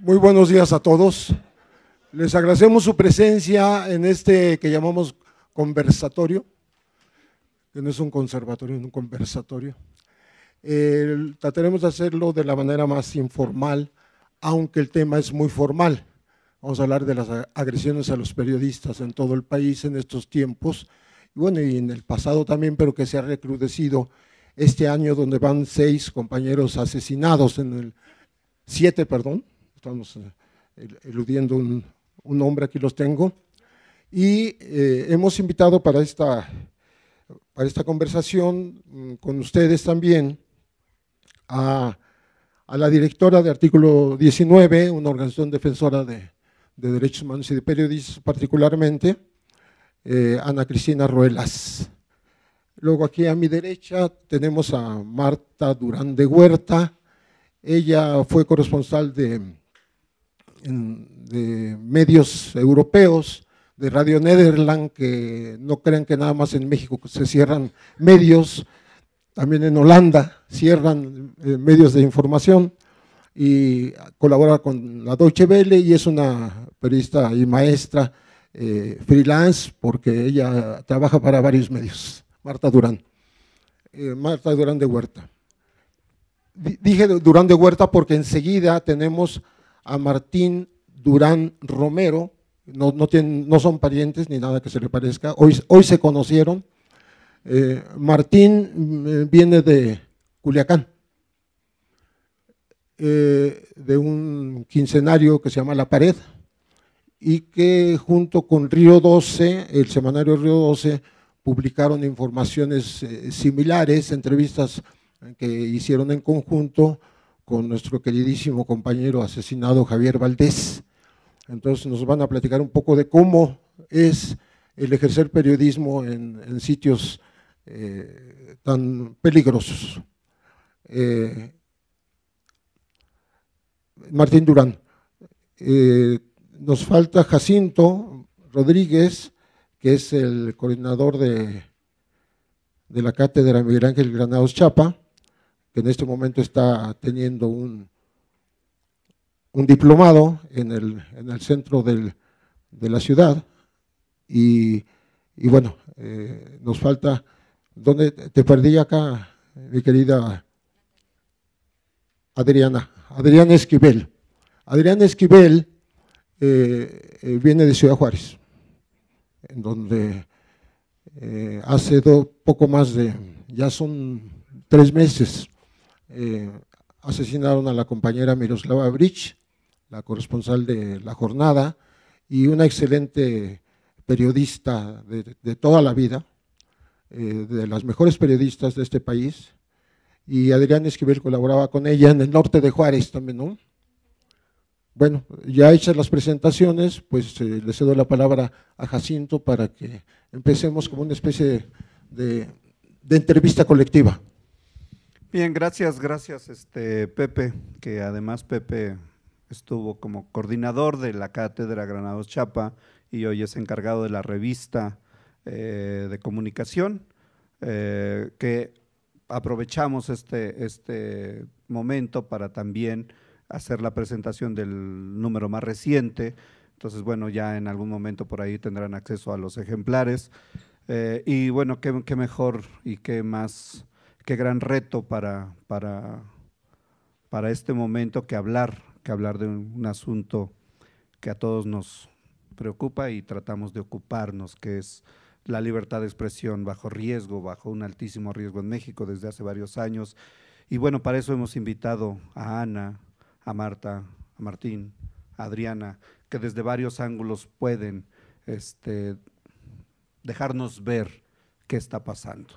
Muy buenos días a todos. Les agradecemos su presencia en este que llamamos conversatorio, que no es un conservatorio, es un conversatorio. trataremos de hacerlo de la manera más informal, aunque el tema es muy formal. Vamos a hablar de las agresiones a los periodistas en todo el país en estos tiempos, y bueno, y en el pasado también, pero que se ha recrudecido este año donde van seis compañeros asesinados en el, siete, perdón, estamos eh, eludiendo un, un, nombre, aquí los tengo, y eh, hemos invitado para esta, para esta conversación mm, con ustedes también a, la directora de Artículo 19, una organización defensora de, Derechos Humanos y de Periodistas particularmente, eh, Ana Cristina Ruelas. Luego aquí a mi derecha tenemos a Marta Durán de Huerta. Ella fue corresponsal de, de medios europeos, de Radio Nederland, que no creen que nada más en México se cierran medios, también en Holanda cierran eh, medios de información y colabora con la Deutsche Welle y es una periodista y maestra eh, freelance porque ella trabaja para varios medios. Marta Durán. Eh, Marta Durán de Huerta. dije Durán de Huerta porque enseguida tenemos a Martín Durán Romero, no, no son parientes ni nada que se le parezca, hoy, hoy se conocieron. Eh, Martín eh, viene de Culiacán, eh, de un quincenario que se llama La Pared, y que junto con Río 12, el semanario Río 12, publicaron informaciones similares, entrevistas que hicieron en conjunto con nuestro queridísimo compañero asesinado Javier Valdés. Entonces nos van a platicar un poco de cómo es el ejercer periodismo en, sitios eh, tan peligrosos. Eh, Martín Durán, eh, nos falta Jacinto Rodríguez, que es el coordinador de, de la cátedra Miguel Ángel Granados Chapa que en este momento está teniendo un, un diplomado en el, en el centro de la ciudad y, bueno, eh, nos falta, ¿dónde te perdí acá, mi querida Adriana? Adriana Esquivel. Adriana Esquivel eh, eh, viene de Ciudad Juárez, en donde hace poco más de, ya son tres meses eh, asesinaron a la compañera Miroslava Brich, la corresponsal de La Jornada, y una excelente periodista de, toda la vida, eh, de las mejores periodistas de este país, y Adrián Esquivel colaboraba con ella en el norte de Juárez también, Bueno, ya hechas las presentaciones, pues eh, le cedo la palabra a Jacinto para que empecemos como una especie de entrevista colectiva. Bien, gracias, gracias este Pepe, que además Pepe estuvo como coordinador de la cátedra Granados Chapa y hoy es encargado de la revista eh, de comunicación, eh, que aprovechamos este, este momento para también hacer la presentación del número más reciente. Entonces, bueno, ya en algún momento por ahí tendrán acceso a los ejemplares. Eh, y bueno, qué, qué mejor y qué más qué gran reto para, para, para este momento que hablar, que hablar de un, asunto que a todos nos preocupa y tratamos de ocuparnos, que es la libertad de expresión bajo riesgo, bajo un altísimo riesgo en México desde hace varios años. Y bueno, para eso hemos invitado a Ana, a Marta, a Martín, a Adriana, que desde varios ángulos pueden este, dejarnos ver qué está pasando.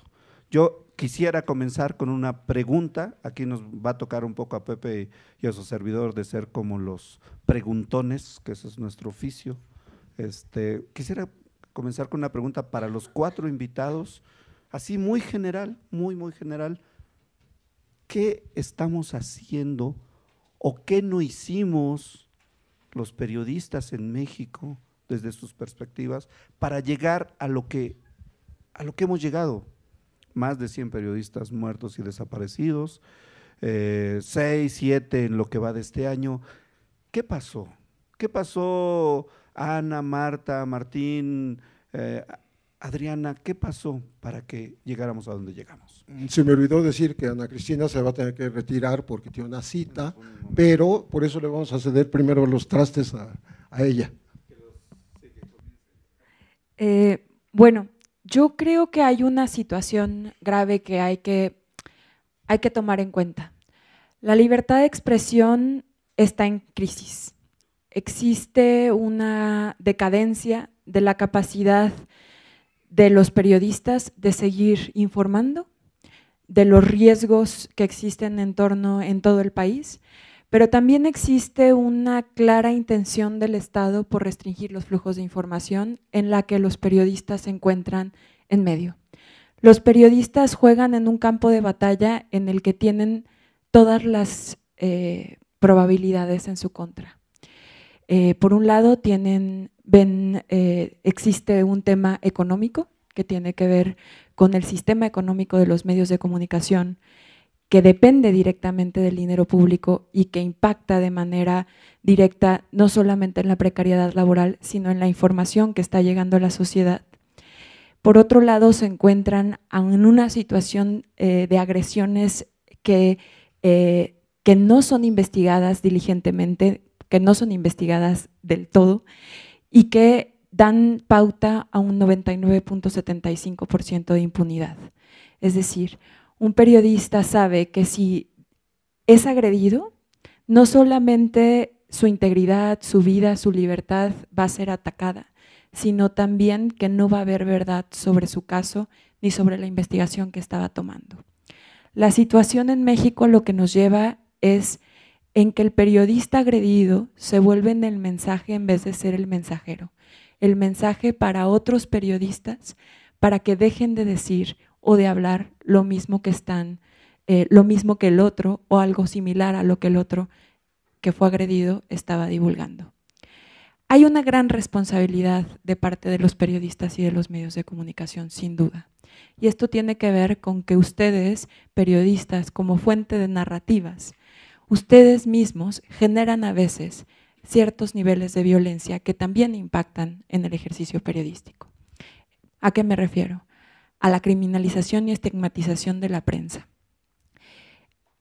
Yo quisiera comenzar con una pregunta, aquí nos va a tocar un poco a Pepe y a su servidor de ser como los preguntones, que ese es nuestro oficio. Este, quisiera comenzar con una pregunta para los cuatro invitados, así muy general, muy, muy general. ¿Qué estamos haciendo o qué no hicimos los periodistas en México desde sus perspectivas para llegar a lo que, a lo que hemos llegado? más de 100 periodistas muertos y desaparecidos, 6, eh, 7 en lo que va de este año. ¿Qué pasó? ¿Qué pasó Ana, Marta, Martín, eh, Adriana? ¿Qué pasó para que llegáramos a donde llegamos? Se me olvidó decir que Ana Cristina se va a tener que retirar porque tiene una cita, pero por eso le vamos a ceder primero los trastes a, ella. Eh, bueno, yo creo que hay una situación grave que hay que, hay que tomar en cuenta. La libertad de expresión está en crisis. Existe una decadencia de la capacidad de los periodistas de seguir informando, de los riesgos que existen en torno en todo el país pero también existe una clara intención del Estado por restringir los flujos de información en la que los periodistas se encuentran en medio. Los periodistas juegan en un campo de batalla en el que tienen todas las eh, probabilidades en su contra. Eh, por un lado, tienen, eh, existe un tema económico que tiene que ver con el sistema económico de los medios de comunicación que depende directamente del dinero público y que impacta de manera directa no solamente en la precariedad laboral, sino en la información que está llegando a la sociedad. Por otro lado, se encuentran en una situación eh, de agresiones que, eh, que no son investigadas diligentemente, que no son investigadas del todo y que dan pauta a un 99.75% de impunidad. Es decir, un periodista sabe que si es agredido, no solamente su integridad, su vida, su libertad va a ser atacada, sino también que no va a haber verdad sobre su caso ni sobre la investigación que estaba tomando. La situación en México lo que nos lleva es en que el periodista agredido se vuelve en el mensaje en vez de ser el mensajero, el mensaje para otros periodistas para que dejen de decir o de hablar lo mismo que están, eh, lo mismo que el otro o algo similar a lo que el otro que fue agredido estaba divulgando. Hay una gran responsabilidad de parte de los periodistas y de los medios de comunicación, sin duda. Y esto tiene que ver con que ustedes, periodistas, como fuente de narrativas, ustedes mismos generan a veces ciertos niveles de violencia que también impactan en el ejercicio periodístico. ¿A qué me refiero? a la criminalización y estigmatización de la prensa.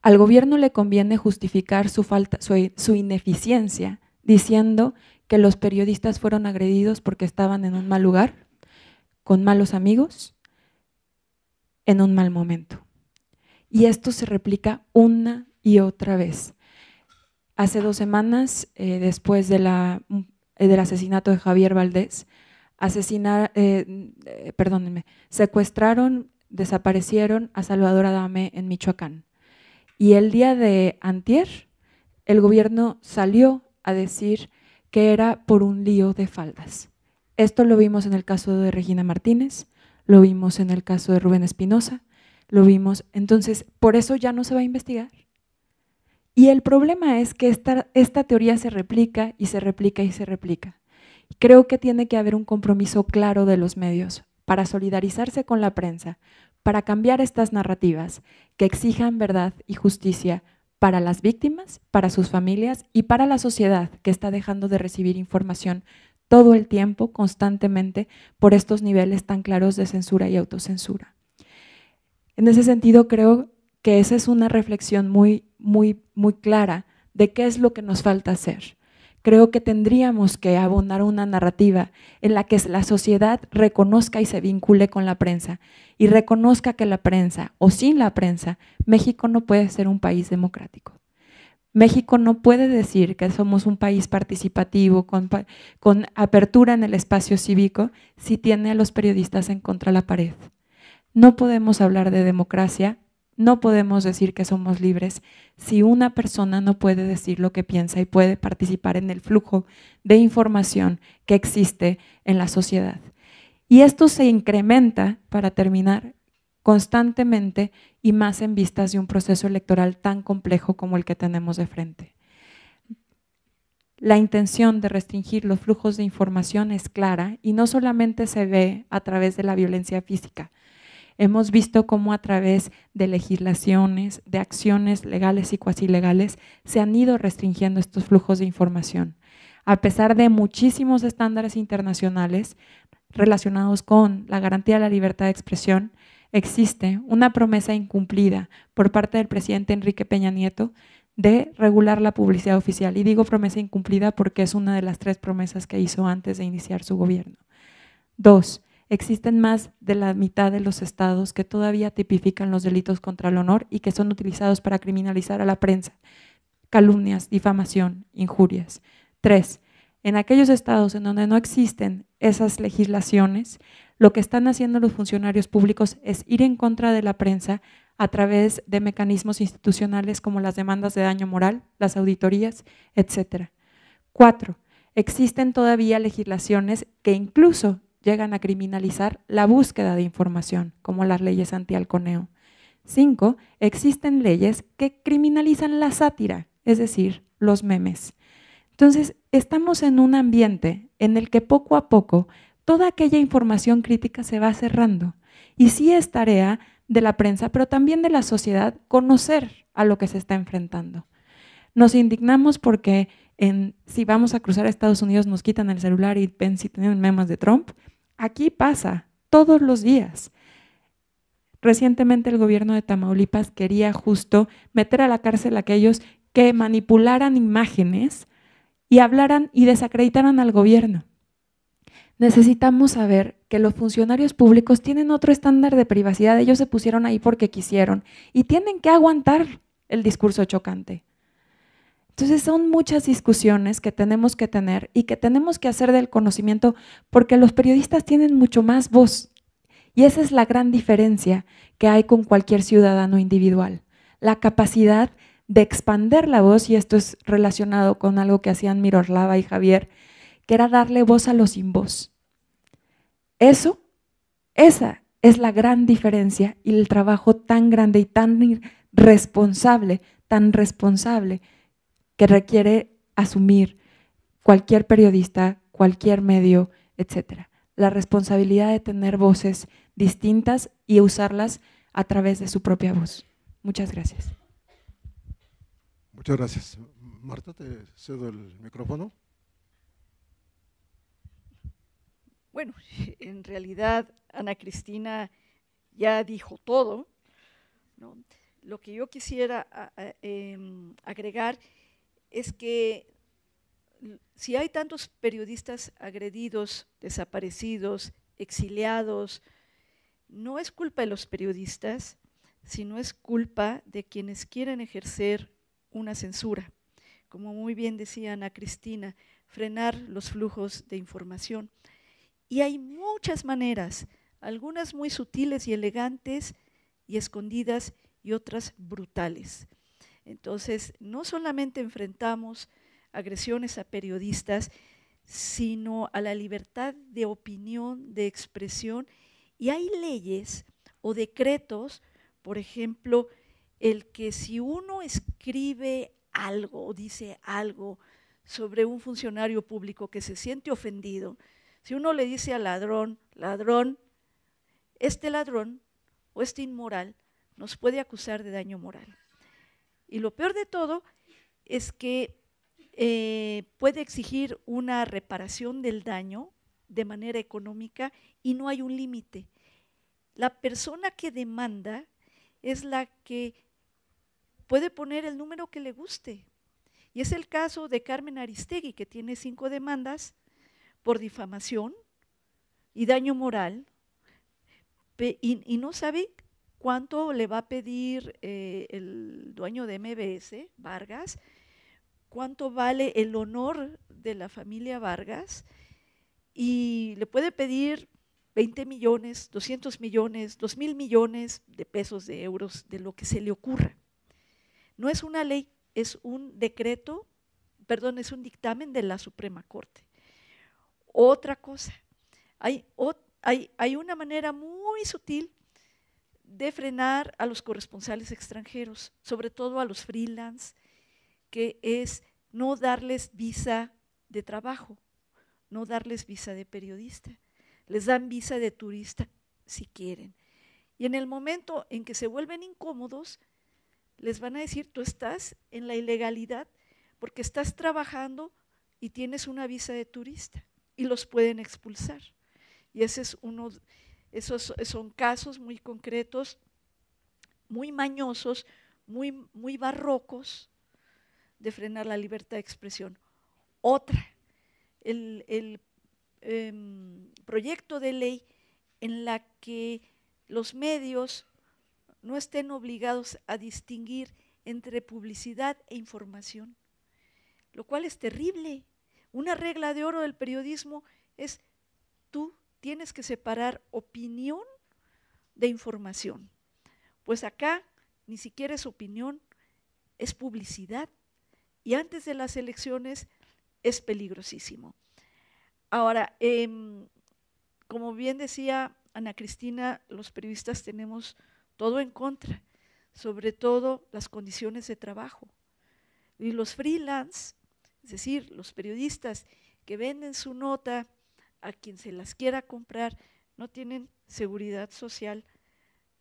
Al gobierno le conviene justificar su, falta, su, ineficiencia diciendo que los periodistas fueron agredidos porque estaban en un mal lugar, con malos amigos, en un mal momento. Y esto se replica una y otra vez. Hace dos semanas, eh, después del asesinato de Javier Valdés, asesinar, eh, eh, perdónenme, secuestraron, desaparecieron a Salvador Adame en Michoacán. Y el día de antier, el gobierno salió a decir que era por un lío de faldas. Esto lo vimos en el caso de Regina Martínez, lo vimos en el caso de Rubén Espinosa, lo vimos. Entonces, por eso ya no se va a investigar. Y el problema es que esta teoría se replica y se replica y se replica. Creo que tiene que haber un compromiso claro de los medios para solidarizarse con la prensa, para cambiar estas narrativas que exijan verdad y justicia para las víctimas, para sus familias y para la sociedad que está dejando de recibir información todo el tiempo, constantemente, por estos niveles tan claros de censura y autocensura. En ese sentido, creo que esa es una reflexión muy, muy, muy clara de qué es lo que nos falta hacer creo que tendríamos que abonar una narrativa en la que la sociedad reconozca y se vincule con la prensa y reconozca que la prensa o sin la prensa, México no puede ser un país democrático. México no puede decir que somos un país participativo, con, apertura en el espacio cívico, si tiene a los periodistas en contra la pared. No podemos hablar de democracia no podemos decir que somos libres si una persona no puede decir lo que piensa y puede participar en el flujo de información que existe en la sociedad. Y esto se incrementa, para terminar, constantemente y más en vistas de un proceso electoral tan complejo como el que tenemos de frente. La intención de restringir los flujos de información es clara y no solamente se ve a través de la violencia física, Hemos visto cómo a través de legislaciones, de acciones legales y cuasi legales, se han ido restringiendo estos flujos de información. A pesar de muchísimos estándares internacionales relacionados con la garantía de la libertad de expresión, existe una promesa incumplida por parte del presidente Enrique Peña Nieto de regular la publicidad oficial. Y digo promesa incumplida porque es una de las tres promesas que hizo antes de iniciar su gobierno. Dos, existen más de la mitad de los estados que todavía tipifican los delitos contra el honor y que son utilizados para criminalizar a la prensa, calumnias, difamación, injurias. Tres, en aquellos estados en donde no existen esas legislaciones, lo que están haciendo los funcionarios públicos es ir en contra de la prensa a través de mecanismos institucionales como las demandas de daño moral, las auditorías, etc. Cuatro, existen todavía legislaciones que incluso llegan a criminalizar la búsqueda de información, como las leyes anti-alconeo. 5. Existen leyes que criminalizan la sátira, es decir, los memes. Entonces, estamos en un ambiente en el que poco a poco toda aquella información crítica se va cerrando. Y sí es tarea de la prensa, pero también de la sociedad, conocer a lo que se está enfrentando. Nos indignamos porque en, si vamos a cruzar a Estados Unidos nos quitan el celular y ven si tienen memes de Trump. Aquí pasa todos los días. Recientemente el gobierno de Tamaulipas quería justo meter a la cárcel a aquellos que manipularan imágenes y hablaran y desacreditaran al gobierno. Necesitamos saber que los funcionarios públicos tienen otro estándar de privacidad, ellos se pusieron ahí porque quisieron y tienen que aguantar el discurso chocante. Entonces son muchas discusiones que tenemos que tener y que tenemos que hacer del conocimiento porque los periodistas tienen mucho más voz. Y esa es la gran diferencia que hay con cualquier ciudadano individual. La capacidad de expander la voz, y esto es relacionado con algo que hacían Miroslava y Javier, que era darle voz a los sin voz. Eso, esa es la gran diferencia y el trabajo tan grande y tan responsable, tan responsable que requiere asumir cualquier periodista, cualquier medio, etcétera. La responsabilidad de tener voces distintas y usarlas a través de su propia voz. Muchas gracias. Muchas gracias. Marta, te cedo el micrófono. Bueno, en realidad Ana Cristina ya dijo todo. Lo que yo quisiera em, agregar es que si hay tantos periodistas agredidos, desaparecidos, exiliados, no es culpa de los periodistas, sino es culpa de quienes quieren ejercer una censura. Como muy bien decía Ana Cristina, frenar los flujos de información. Y hay muchas maneras, algunas muy sutiles y elegantes y escondidas y otras brutales. Entonces, no solamente enfrentamos agresiones a periodistas, sino a la libertad de opinión, de expresión, y hay leyes o decretos, por ejemplo, el que si uno escribe algo o dice algo sobre un funcionario público que se siente ofendido, si uno le dice al ladrón, ladrón, este ladrón o este inmoral nos puede acusar de daño moral. Y lo peor de todo es que eh, puede exigir una reparación del daño de manera económica y no hay un límite. La persona que demanda es la que puede poner el número que le guste. Y es el caso de Carmen Aristegui, que tiene cinco demandas por difamación y daño moral, y, y no sabe cuánto le va a pedir eh, el dueño de MBS, Vargas, cuánto vale el honor de la familia Vargas y le puede pedir 20 millones, 200 millones, 2 mil millones de pesos, de euros, de lo que se le ocurra. No es una ley, es un decreto, perdón, es un dictamen de la Suprema Corte. Otra cosa, hay una manera muy sutil de frenar a los corresponsales extranjeros, sobre todo a los freelance, que es no darles visa de trabajo, no darles visa de periodista, les dan visa de turista si quieren. Y en el momento en que se vuelven incómodos, les van a decir, tú estás en la ilegalidad porque estás trabajando y tienes una visa de turista y los pueden expulsar. Y ese es uno esos son casos muy concretos, muy mañosos, muy, muy barrocos de frenar la libertad de expresión. Otra, el, em, proyecto de ley en la que los medios no estén obligados a distinguir entre publicidad e información, lo cual es terrible. Una regla de oro del periodismo es tú tienes que separar opinión de información. Pues acá ni siquiera es opinión, es publicidad. Y antes de las elecciones es peligrosísimo. Ahora, em, como bien decía Ana Cristina, los periodistas tenemos todo en contra, sobre todo las condiciones de trabajo. Y los freelance, es decir, los periodistas que venden su nota a quien se las quiera comprar, no tienen seguridad social,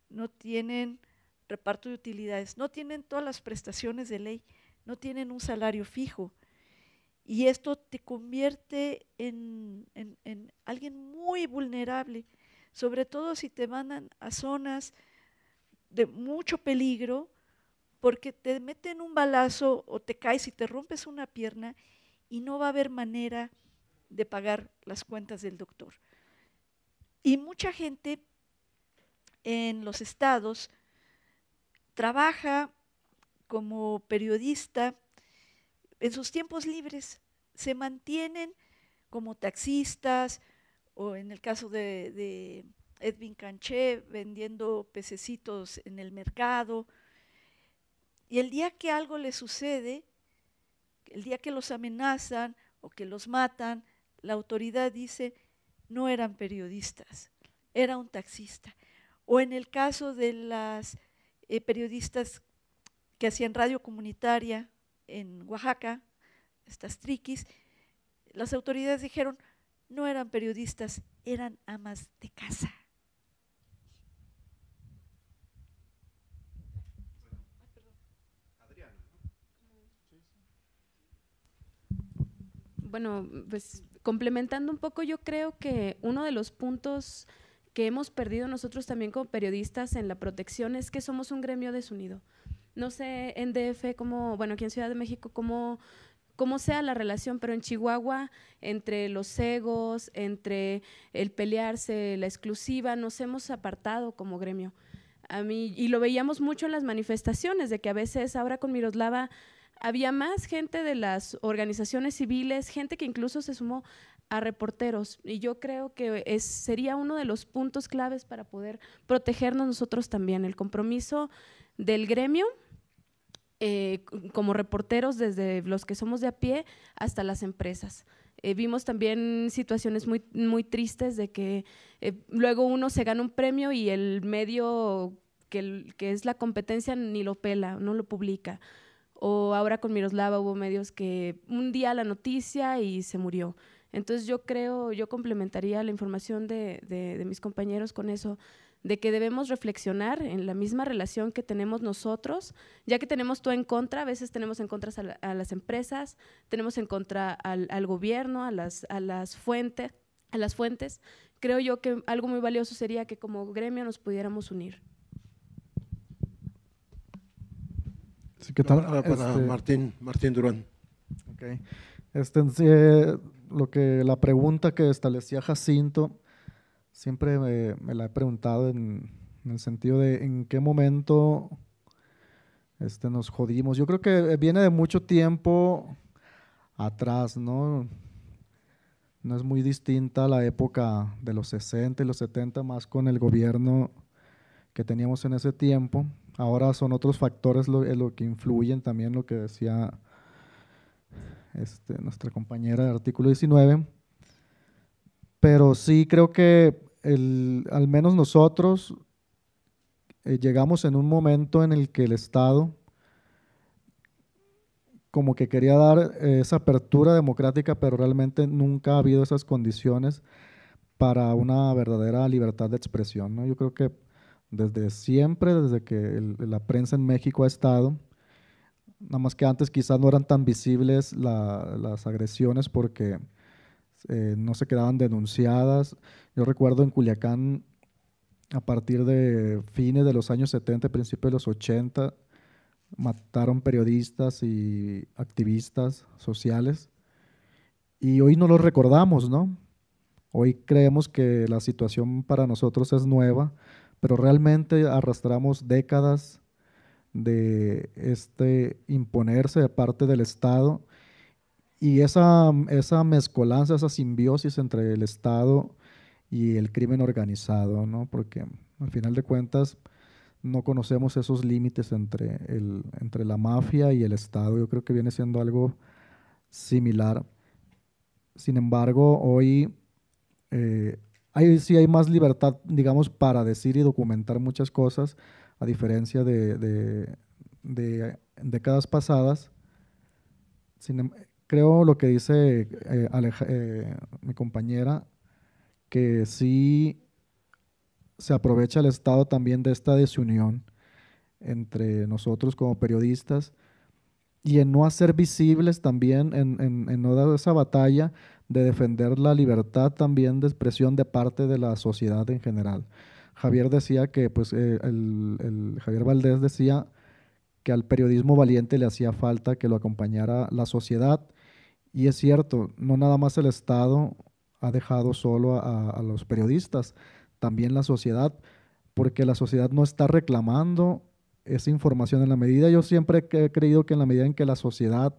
no tienen reparto de utilidades, no tienen todas las prestaciones de ley, no tienen un salario fijo. Y esto te convierte en, en, alguien muy vulnerable, sobre todo si te mandan a zonas de mucho peligro, porque te meten un balazo o te caes y te rompes una pierna y no va a haber manera de pagar las cuentas del doctor. Y mucha gente en los estados trabaja como periodista en sus tiempos libres, se mantienen como taxistas o en el caso de, Edwin Canché vendiendo pececitos en el mercado. Y el día que algo le sucede, el día que los amenazan o que los matan la autoridad dice, no eran periodistas, era un taxista. O en el caso de las eh, periodistas que hacían radio comunitaria en Oaxaca, estas triquis, las autoridades dijeron, no eran periodistas, eran amas de casa. Bueno, pues Complementando un poco, yo creo que uno de los puntos que hemos perdido nosotros también como periodistas en la protección es que somos un gremio desunido. No sé en DF como, bueno, aquí en Ciudad de México, cómo como sea la relación, pero en Chihuahua, entre los egos, entre el pelearse, la exclusiva, nos hemos apartado como gremio. A mí, y lo veíamos mucho en las manifestaciones, de que a veces ahora con Miroslava había más gente de las organizaciones civiles, gente que incluso se sumó a reporteros. Y yo creo que es, sería uno de los puntos claves para poder protegernos nosotros también, el compromiso del gremio. Eh, como reporteros desde los que somos de a pie hasta las empresas. Eh, vimos también situaciones muy, muy tristes de que eh, luego uno se gana un premio y el medio que, que es la competencia ni lo pela, no lo publica o ahora con Miroslava hubo medios que un día la noticia y se murió. Entonces yo creo, yo complementaría la información de, de, mis compañeros con eso, de que debemos reflexionar en la misma relación que tenemos nosotros, ya que tenemos todo en contra, a veces tenemos en contra a, las empresas, tenemos en contra al, al gobierno, a las, a las fuentes, a las fuentes. Creo yo que algo muy valioso sería que como gremio nos pudiéramos unir. Sí, ¿qué este, Martín, Martín Durán. Okay. Este, eh, lo que la pregunta que establecía Jacinto, siempre me, la he preguntado en, el sentido de en qué momento este, nos jodimos. Yo creo que eh, viene de mucho tiempo atrás, ¿no? No es muy distinta la época de los 60 y los 70, más con el gobierno que teníamos en ese tiempo, ahora son otros factores eh, lo, que influyen también, lo que decía este, nuestra compañera del artículo 19. Pero sí creo que al menos nosotros eh, llegamos en un momento en el que el Estado como que quería dar eh, esa apertura democrática, pero realmente nunca ha habido esas condiciones para una verdadera libertad de expresión. ¿no? Yo creo que desde siempre, desde que la prensa en México ha estado. Nada más que antes quizás no eran tan visibles las agresiones porque eh, no se quedaban denunciadas. Yo recuerdo en Culiacán, a partir de fines de los años 70, principios de los 80, mataron periodistas y activistas sociales. Y hoy no lo recordamos, ¿no? Hoy creemos que la situación para nosotros es nueva, pero realmente arrastramos décadas de este imponerse de parte del Estado y esa, esa mezcolanza, esa simbiosis entre el Estado y el crimen organizado, ¿no? porque al final de cuentas no conocemos esos límites entre, el, entre la mafia y el Estado. Yo creo que viene siendo algo similar. Sin embargo, hoy eh, ahí sí hay más libertad, digamos, para decir y documentar muchas cosas, a diferencia de, décadas pasadas. Em, creo lo que dice eh, eh, mi compañera, que sí se aprovecha el Estado también de esta desunión entre nosotros como periodistas y en no hacer visibles también, en, en, en no dar esa batalla de defender la libertad también de expresión de parte de la sociedad en general. Javier decía que, pues, eh, el, Javier Valdés decía que al periodismo valiente le hacía falta que lo acompañara la sociedad. Y es cierto, no nada más el Estado ha dejado solo a los periodistas, también la sociedad, porque la sociedad no está reclamando esa información en la medida. Yo siempre he creído que en la medida en que la sociedad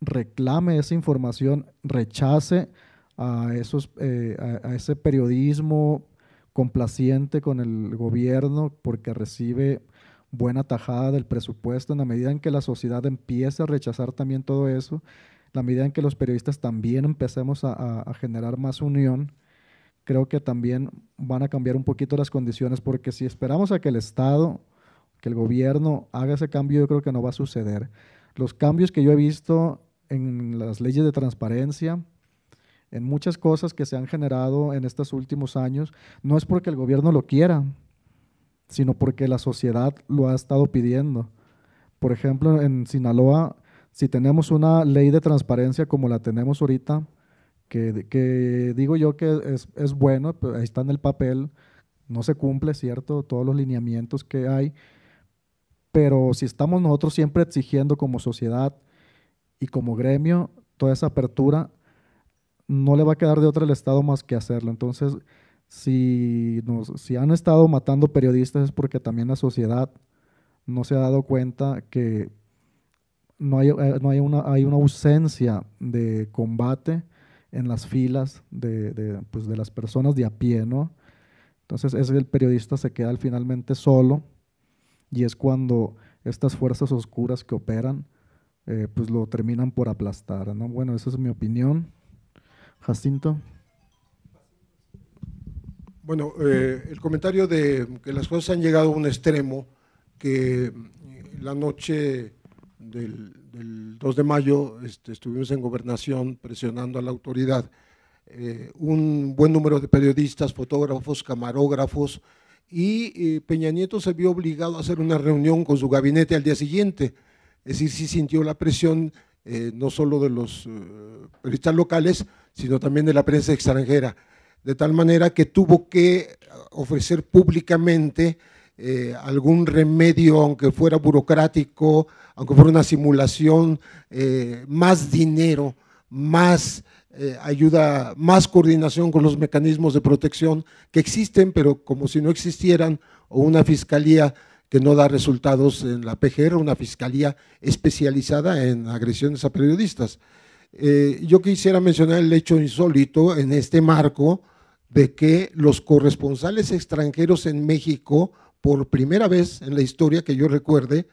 reclame esa información, rechace a, esos, eh, a, ese periodismo complaciente con el gobierno porque recibe buena tajada del presupuesto, en la medida en que la sociedad empiece a rechazar también todo eso, en la medida en que los periodistas también empecemos a generar más unión, creo que también van a cambiar un poquito las condiciones, porque si esperamos a que el Estado, que el gobierno haga ese cambio, yo creo que no va a suceder. Los cambios que yo he visto en las leyes de transparencia, en muchas cosas que se han generado en estos últimos años, no es porque el gobierno lo quiera, sino porque la sociedad lo ha estado pidiendo. Por ejemplo, en Sinaloa, si tenemos una ley de transparencia como la tenemos ahorita, que, digo yo que es, es bueno, ahí está en el papel, no se cumple, ¿cierto? Todos los lineamientos que hay, pero si estamos nosotros siempre exigiendo como sociedad, y como gremio, toda esa apertura no le va a quedar de otra al Estado más que hacerlo. Entonces, si, nos, si han estado matando periodistas es porque también la sociedad no se ha dado cuenta que no hay, eh, no hay, una, hay una ausencia de combate en las filas de, pues de las personas de a pie, ¿no? Entonces es el periodista se queda finalmente solo y es cuando estas fuerzas oscuras que operan eh, pues lo terminan por aplastar. ¿no? Bueno, esa es mi opinión. Jacinto. Bueno, eh, el comentario de que las cosas han llegado a un extremo, que la noche del, 2 de mayo este, estuvimos en gobernación presionando a la autoridad. Eh, un buen número de periodistas, fotógrafos, camarógrafos, y Peña Nieto se vio obligado a hacer una reunión con su gabinete al día siguiente es decir, sí sintió la presión eh, no solo de los eh, periodistas locales, sino también de la prensa extranjera. De tal manera que tuvo que eh, ofrecer públicamente algún remedio, aunque fuera burocrático, aunque fuera una simulación, más dinero, más ayuda, más coordinación con los mecanismos de protección que existen, pero como si no existieran, o una fiscalía que no da resultados en la PGR, una fiscalía especializada en agresiones a periodistas. Eh, yo quisiera mencionar el hecho insólito en este marco de que los corresponsales extranjeros en México, por primera vez en la historia que yo recuerde,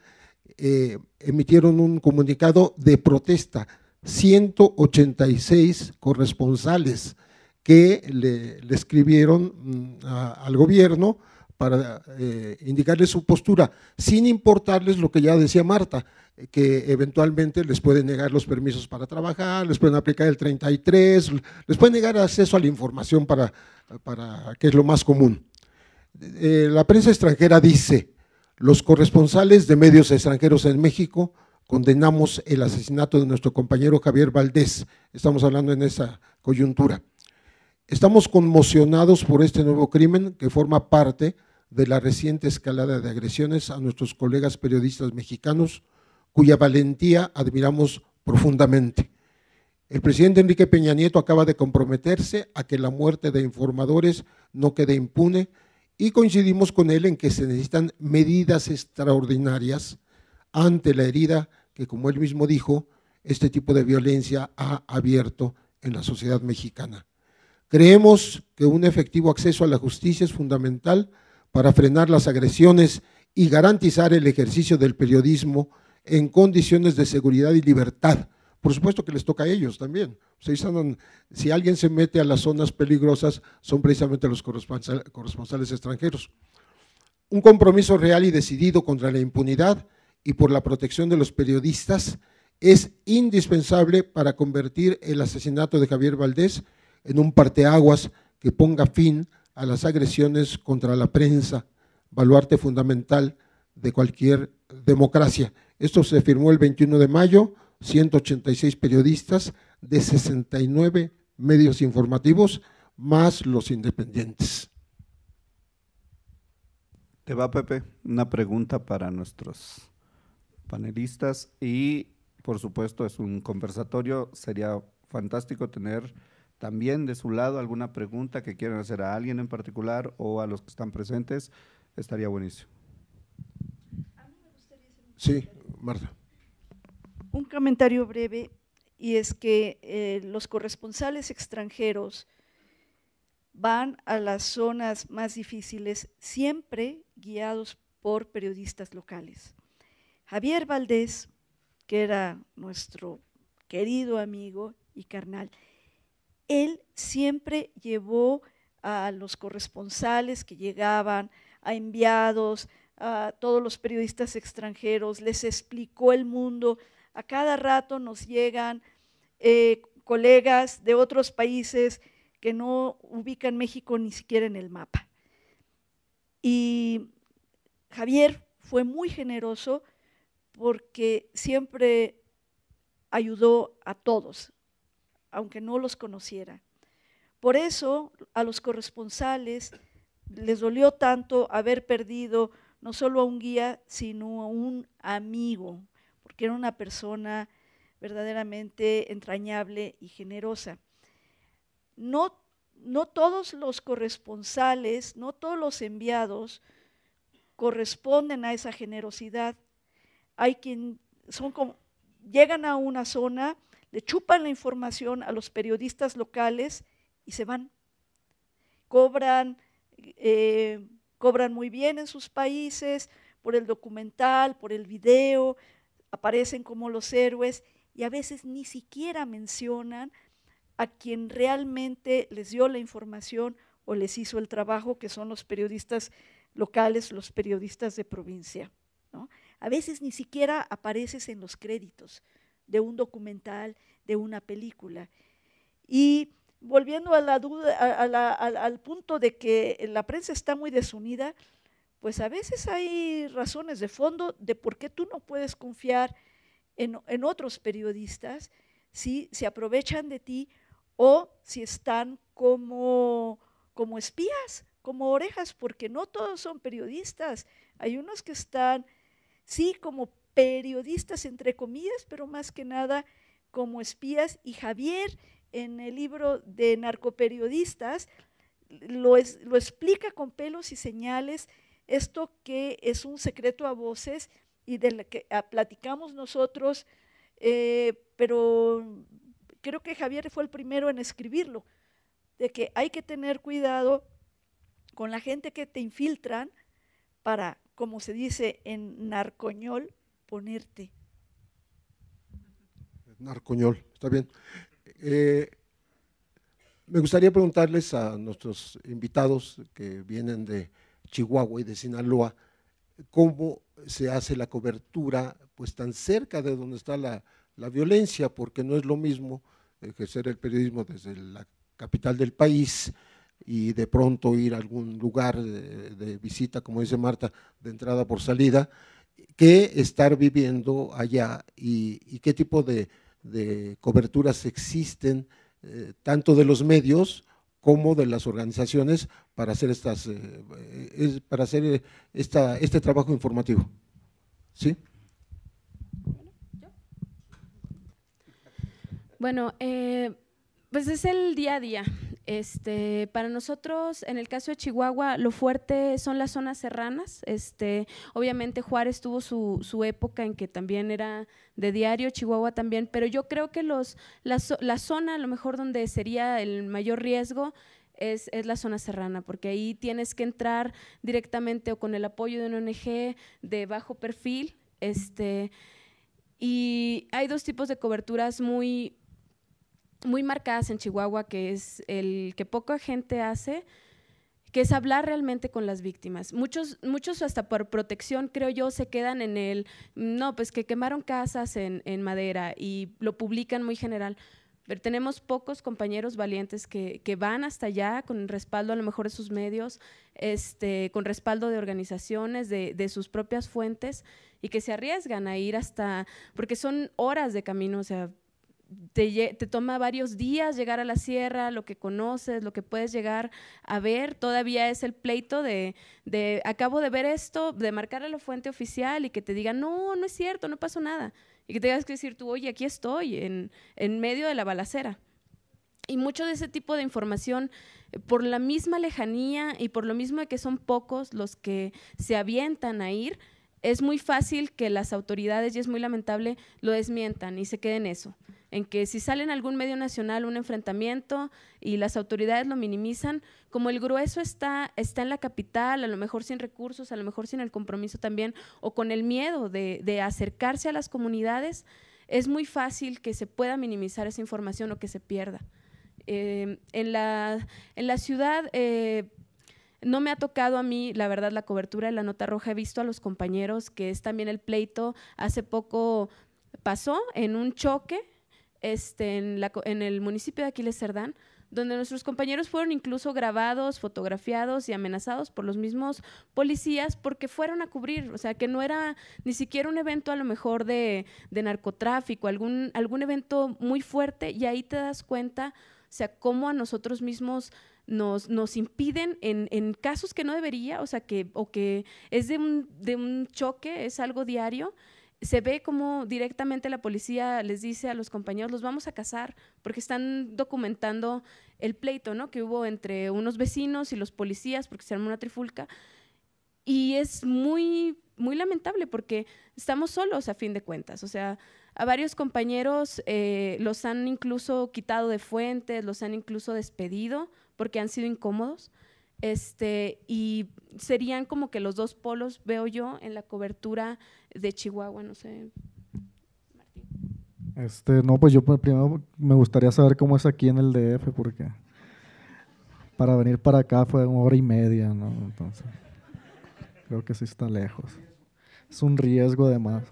eh, emitieron un comunicado de protesta. 186 corresponsales que le, escribieron mm, al gobierno para eh, indicarles su postura, sin importarles lo que ya decía Marta, que eventualmente les pueden negar los permisos para trabajar, les pueden aplicar el 33, les pueden negar acceso a la información para, para que es lo más común. Eh, la prensa extranjera dice, los corresponsales de medios extranjeros en México condenamos el asesinato de nuestro compañero Javier Valdés, estamos hablando en esa coyuntura. Estamos conmocionados por este nuevo crimen que forma parte de la reciente escalada de agresiones a nuestros colegas periodistas mexicanos, cuya valentía admiramos profundamente. El presidente Enrique Peña Nieto acaba de comprometerse a que la muerte de informadores no quede impune y coincidimos con él en que se necesitan medidas extraordinarias ante la herida que, como él mismo dijo, este tipo de violencia ha abierto en la sociedad mexicana. Creemos que un efectivo acceso a la justicia es fundamental para frenar las agresiones y garantizar el ejercicio del periodismo en condiciones de seguridad y libertad. Por supuesto que les toca a ellos también. Si alguien se mete a las zonas peligrosas, son precisamente los corresponsales extranjeros. Un compromiso real y decidido contra la impunidad y por la protección de los periodistas es indispensable para convertir el asesinato de Javier Valdés en un parteaguas que ponga fin a las agresiones contra la prensa, baluarte fundamental de cualquier democracia. Esto se firmó el 21 de mayo, 186 periodistas de 69 medios informativos, más los independientes. Te va, Pepe, una pregunta para nuestros panelistas y, por supuesto, es un conversatorio. Sería fantástico tener también de su lado alguna pregunta que quieran hacer a alguien en particular o a los que están presentes, estaría buenísimo. Sí, Marta. Un comentario breve y es que eh, los corresponsales extranjeros van a las zonas más difíciles siempre guiados por periodistas locales. Javier Valdés, que era nuestro querido amigo y carnal, él siempre llevó a los corresponsales que llegaban, a enviados, a todos los periodistas extranjeros, les explicó el mundo. A cada rato nos llegan eh, colegas de otros países que no ubican México ni siquiera en el mapa. Y Javier fue muy generoso porque siempre ayudó a todos, aunque no los conociera. Por eso a los corresponsales les dolió tanto haber perdido no solo a un guía, sino a un amigo, porque era una persona verdaderamente entrañable y generosa. No, no todos los corresponsales, no todos los enviados corresponden a esa generosidad. Hay quien son como, llegan a una zona le chupan la información a los periodistas locales y se van. Cobran, eh, cobran muy bien en sus países por el documental, por el video, aparecen como los héroes y a veces ni siquiera mencionan a quien realmente les dio la información o les hizo el trabajo, que son los periodistas locales, los periodistas de provincia. A veces ni siquiera apareces en los créditos de un documental, de una película. Y volviendo a la al, punto de que la prensa está muy desunida, pues a veces hay razones de fondo de por qué tú no puedes confiar en, otros periodistas si se aprovechan de ti o si están como, como espías, como orejas, porque no todos son periodistas. Hay unos que están, sí, como periodistas, entre comillas, pero más que nada como espías. Y Javier, en el libro de narcoperiodistas, lo, explica con pelos y señales esto que es un secreto a voces y de lo que ah, platicamos nosotros, eh, pero creo que Javier fue el primero en escribirlo, de que hay que tener cuidado con la gente que te infiltran para, como se dice en narcoñol, ponerte. Narcoñol, está bien. Eh, me gustaría preguntarles a nuestros invitados que vienen de Chihuahua y de Sinaloa, cómo se hace la cobertura pues tan cerca de donde está la, violencia, porque no es lo mismo ejercer el periodismo desde la capital del país y de pronto ir a algún lugar de visita, como dice Marta, de entrada por salida, qué estar viviendo allá y, qué tipo de, coberturas existen, eh, tanto de los medios como de las organizaciones, para hacer, estas, eh, eh, para hacer esta, este trabajo informativo. Bueno, pues es el día a día este, para nosotros, en el caso de Chihuahua, lo fuerte son las zonas serranas. Este, obviamente Juárez tuvo su, época en que también era de diario, Chihuahua también, pero yo creo que los, la, zona a lo mejor donde sería el mayor riesgo es, la zona serrana, porque ahí tienes que entrar directamente o con el apoyo de un ONG de bajo perfil. Este, y hay dos tipos de coberturas muy, muy marcadas en Chihuahua, que es el que poca gente hace, que es hablar realmente con las víctimas. Muchos, muchos hasta por protección, creo yo, se quedan en el, no, pues que quemaron casas en, madera y lo publican muy general. Pero tenemos pocos compañeros valientes que, van hasta allá con respaldo a lo mejor de sus medios, este, con respaldo de organizaciones, de, de, sus propias fuentes, y que se arriesgan a ir hasta, porque son horas de camino, o sea, te, toma varios días llegar a la sierra, lo que conoces, lo que puedes llegar a ver. Todavía es el pleito de, acabo de ver esto, de marcar a la fuente oficial y que te diga no, no es cierto, no pasó nada. Y que tengas que decir tú, oye, aquí estoy, en, en medio de la balacera. Y mucho de ese tipo de información, eh, por la misma lejanía y por lo mismo de que son pocos los que se avientan a ir, es muy fácil que las autoridades, y es muy lamentable, lo desmientan y se queden eso, en que si sale en algún medio nacional un enfrentamiento y las autoridades lo minimizan, como el grueso está, está en la capital, a lo mejor sin recursos, a lo mejor sin el compromiso también, o con el miedo de, acercarse a las comunidades, es muy fácil que se pueda minimizar esa información o que se pierda. Eh, en, la, en la ciudad... Eh, no me ha tocado a mí, la verdad, la cobertura de la nota roja. He visto a los compañeros que es también el pleito. Hace poco pasó en un choque este, en, el municipio de Aquiles Cerdán donde nuestros compañeros fueron incluso grabados, fotografiados y amenazados por los mismos policías porque fueron a cubrir, o sea, que no era ni siquiera un evento a lo mejor de, narcotráfico, algún, algún evento muy fuerte y ahí te das cuenta, o sea, cómo a nosotros mismos nos, impiden en, casos que no debería, o sea, que, o que es de un, choque, es algo diario, se ve como directamente la policía les dice a los compañeros, los vamos a casar, porque están documentando el pleito, Que hubo entre unos vecinos y los policías, porque se armó una trifulca. Y es muy, muy lamentable, porque estamos solos a fin de cuentas. O sea, a varios compañeros eh, los han incluso quitado de fuentes, los han incluso despedido porque han sido incómodos. Este, y serían como que los dos polos, veo yo, en la cobertura de Chihuahua, no sé. Martín. Este, no, pues yo pues, primero me gustaría saber cómo es aquí en el DF, porque para venir para acá fue una hora y media, ¿no? Entonces, creo que sí está lejos. Es un riesgo además.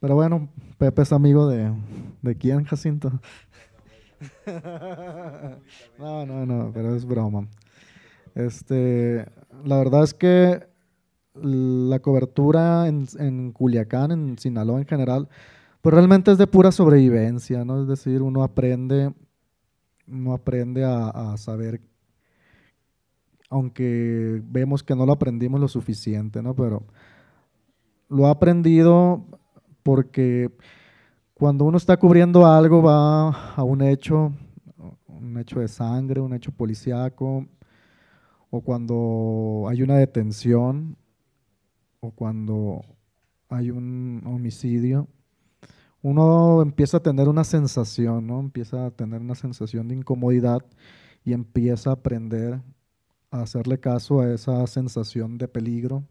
Pero bueno, Pepe es amigo de, de quién, Jacinto. no, no, no, pero es broma. Este, la verdad es que la cobertura en, Culiacán, en Sinaloa en general, pues realmente es de pura sobrevivencia, ¿no? Es decir, uno aprende, uno aprende a, saber, aunque vemos que no lo aprendimos lo suficiente, ¿no? Pero lo ha aprendido porque cuando uno está cubriendo algo, va a un hecho, un hecho de sangre, un hecho policíaco, o cuando hay una detención, o cuando hay un homicidio, uno empieza a tener una sensación, ¿no? Empieza a tener una sensación de incomodidad y empieza a aprender a hacerle caso a esa sensación de peligro.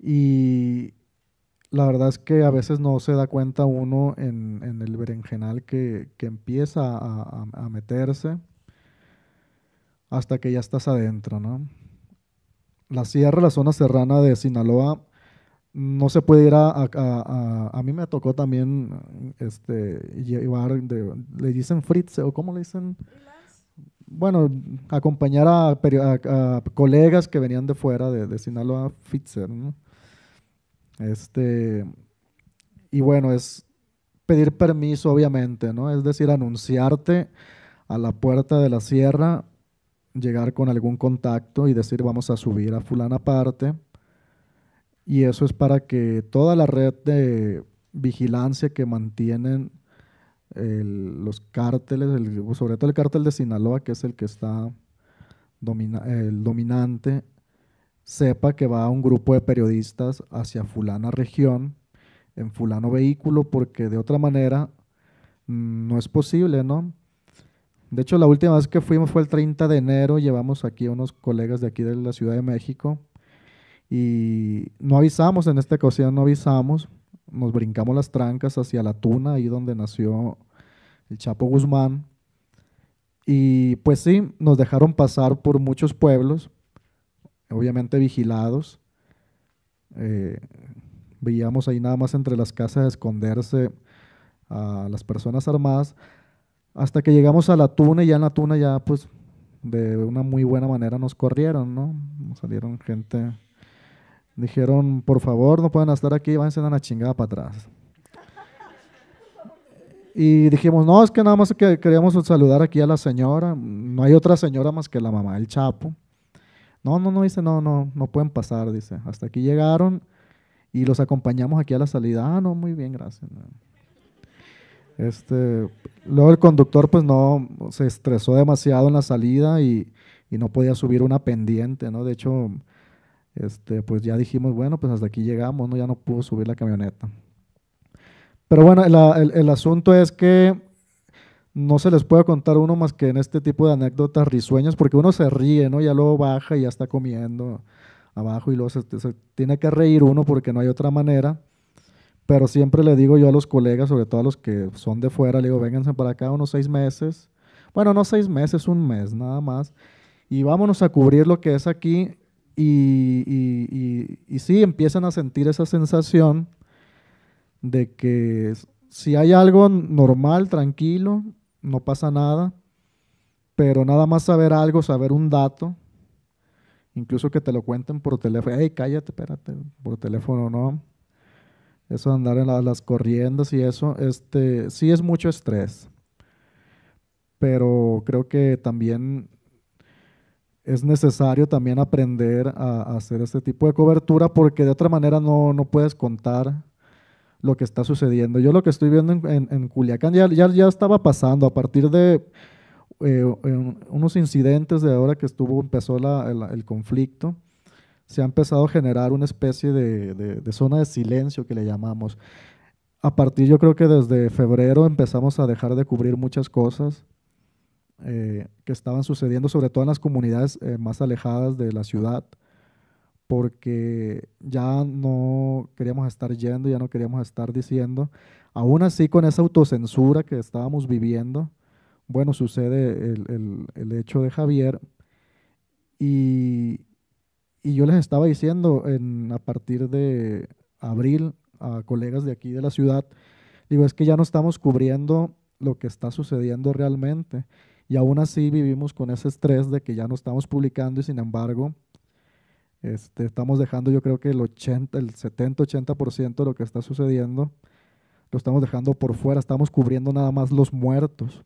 Y la verdad es que a veces no se da cuenta uno en, el berenjenal que, empieza a, meterse hasta que ya estás adentro, ¿no? La sierra, la zona serrana de Sinaloa, no se puede ir a... A, mí me tocó también este, llevar, le dicen Fritz o cómo le dicen... Bueno, acompañar a, colegas que venían de fuera de, Sinaloa, Fitzer, ¿no? Este, y bueno, es pedir permiso, obviamente, ¿no? Es decir, anunciarte a la puerta de la sierra, llegar con algún contacto y decir, vamos a subir a fulana parte. Y eso es para que toda la red de vigilancia que mantienen los cárteles, sobre todo el cártel de Sinaloa, que es el que está dominante, sepa que va un grupo de periodistas hacia fulana región, en fulano vehículo, porque de otra manera mm, no es posible, ¿no? De hecho, la última vez que fuimos fue el 30 de enero, llevamos aquí a unos colegas de aquí de la Ciudad de México y no avisamos, en esta ocasión no avisamos, nos brincamos las trancas hacia la tuna, ahí donde nació el Chapo Guzmán. Y pues sí, nos dejaron pasar por muchos pueblos, obviamente vigilados. Eh, veíamos ahí nada más entre las casas esconderse a las personas armadas, hasta que llegamos a la tuna y ya en la tuna ya pues de una muy buena manera nos corrieron, ¿no? Salieron gente, dijeron, por favor, no pueden estar aquí, váyanse a una chingada para atrás. Y dijimos, no, es que nada más que queríamos saludar aquí a la señora, no hay otra señora más que la mamá del Chapo. No, no, no, dice, no, no, no pueden pasar, dice. Hasta aquí llegaron y los acompañamos aquí a la salida. Ah, no, muy bien, gracias. Este, luego el conductor pues no, se estresó demasiado en la salida y, no podía subir una pendiente, ¿no? De hecho, este, pues ya dijimos, bueno, pues hasta aquí llegamos, ¿no? Ya no pudo subir la camioneta. Pero bueno, el asunto es que no se les puede contar uno más que en este tipo de anécdotas risueñas, porque uno se ríe, ¿no? Ya luego baja y ya está comiendo abajo y luego se, tiene que reír uno porque no hay otra manera. Pero siempre le digo yo a los colegas, sobre todo a los que son de fuera, le digo, vénganse para acá unos seis meses. Bueno, no seis meses, un mes nada más. Y vámonos a cubrir lo que es aquí. Y, y, y sí, empiezan a sentir esa sensación de que si hay algo normal, tranquilo, no pasa nada, pero nada más saber algo, saber un dato, incluso que te lo cuenten por teléfono, hey, cállate, espérate, por teléfono no, eso de andar en las corriendas y eso, este, sí es mucho estrés, pero creo que también es necesario también aprender a, hacer este tipo de cobertura porque de otra manera no, no puedes contar lo que está sucediendo. Yo lo que estoy viendo en, Culiacán ya, ya, ya, estaba pasando a partir de eh, unos incidentes de ahora que estuvo, empezó el, conflicto. Se ha empezado a generar una especie de, de, zona de silencio que le llamamos. A partir, yo creo que desde febrero empezamos a dejar de cubrir muchas cosas. Eh, que estaban sucediendo, sobre todo en las comunidades eh, más alejadas de la ciudad porque ya no queríamos estar yendo, ya no queríamos estar diciendo. Aún así, con esa autocensura que estábamos viviendo, bueno, sucede el, el hecho de Javier. Y, y, yo les estaba diciendo en, a partir de abril a colegas de aquí de la ciudad, digo, es que ya no estamos cubriendo lo que está sucediendo realmente. Y aún así vivimos con ese estrés de que ya no estamos publicando y sin embargo este, estamos dejando yo creo que el 80, el 70-80% de lo que está sucediendo, lo estamos dejando por fuera, estamos cubriendo nada más los muertos,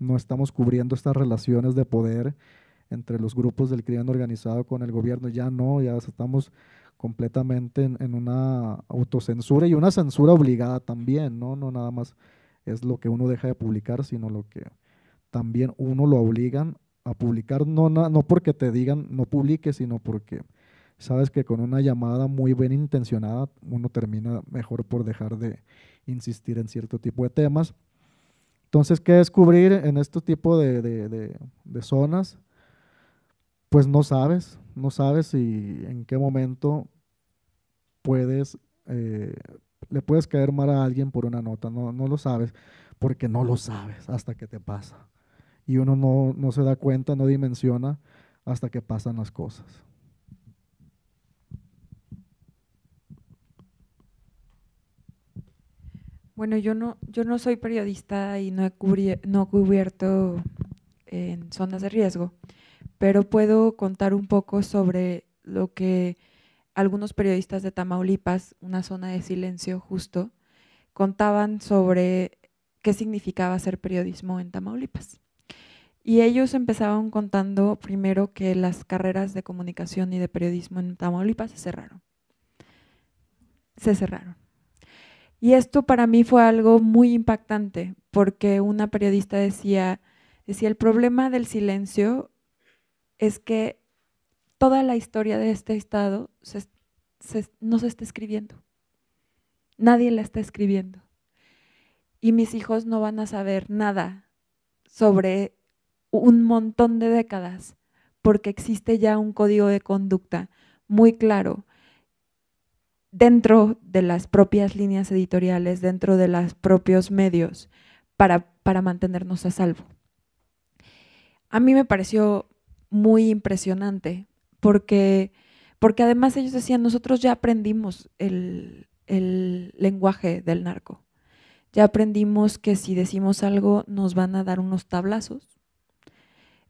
no estamos cubriendo estas relaciones de poder entre los grupos del crimen organizado con el gobierno, ya no, ya estamos completamente en, en, una autocensura y una censura obligada también, ¿no? No nada más es lo que uno deja de publicar, sino lo que también uno lo obligan a publicar, no, no porque te digan no publique, sino porque sabes que con una llamada muy bien intencionada uno termina mejor por dejar de insistir en cierto tipo de temas. Entonces, ¿qué descubrir en este tipo de, zonas? Pues no sabes, no sabes si en qué momento puedes, eh, le puedes caer mal a alguien por una nota, no, no lo sabes, porque no lo sabes hasta que te pasa y uno no, se da cuenta, no dimensiona hasta que pasan las cosas. Bueno, yo no, soy periodista y no he, no he cubierto eh, en zonas de riesgo, pero puedo contar un poco sobre lo que algunos periodistas de Tamaulipas, una zona de silencio justo, contaban sobre qué significaba hacer periodismo en Tamaulipas. Y ellos empezaron contando primero que las carreras de comunicación y de periodismo en Tamaulipas se cerraron. Se cerraron. Y esto para mí fue algo muy impactante, porque una periodista decía, decía, el problema del silencio es que toda la historia de este estado no se está escribiendo. Nadie la está escribiendo. Y mis hijos no van a saber nada sobre un montón de décadas, porque existe ya un código de conducta muy claro dentro de las propias líneas editoriales, dentro de los propios medios, para, mantenernos a salvo. A mí me pareció muy impresionante, porque, porque además ellos decían, nosotros ya aprendimos el lenguaje del narco. Ya aprendimos que si decimos algo nos van a dar unos tablazos,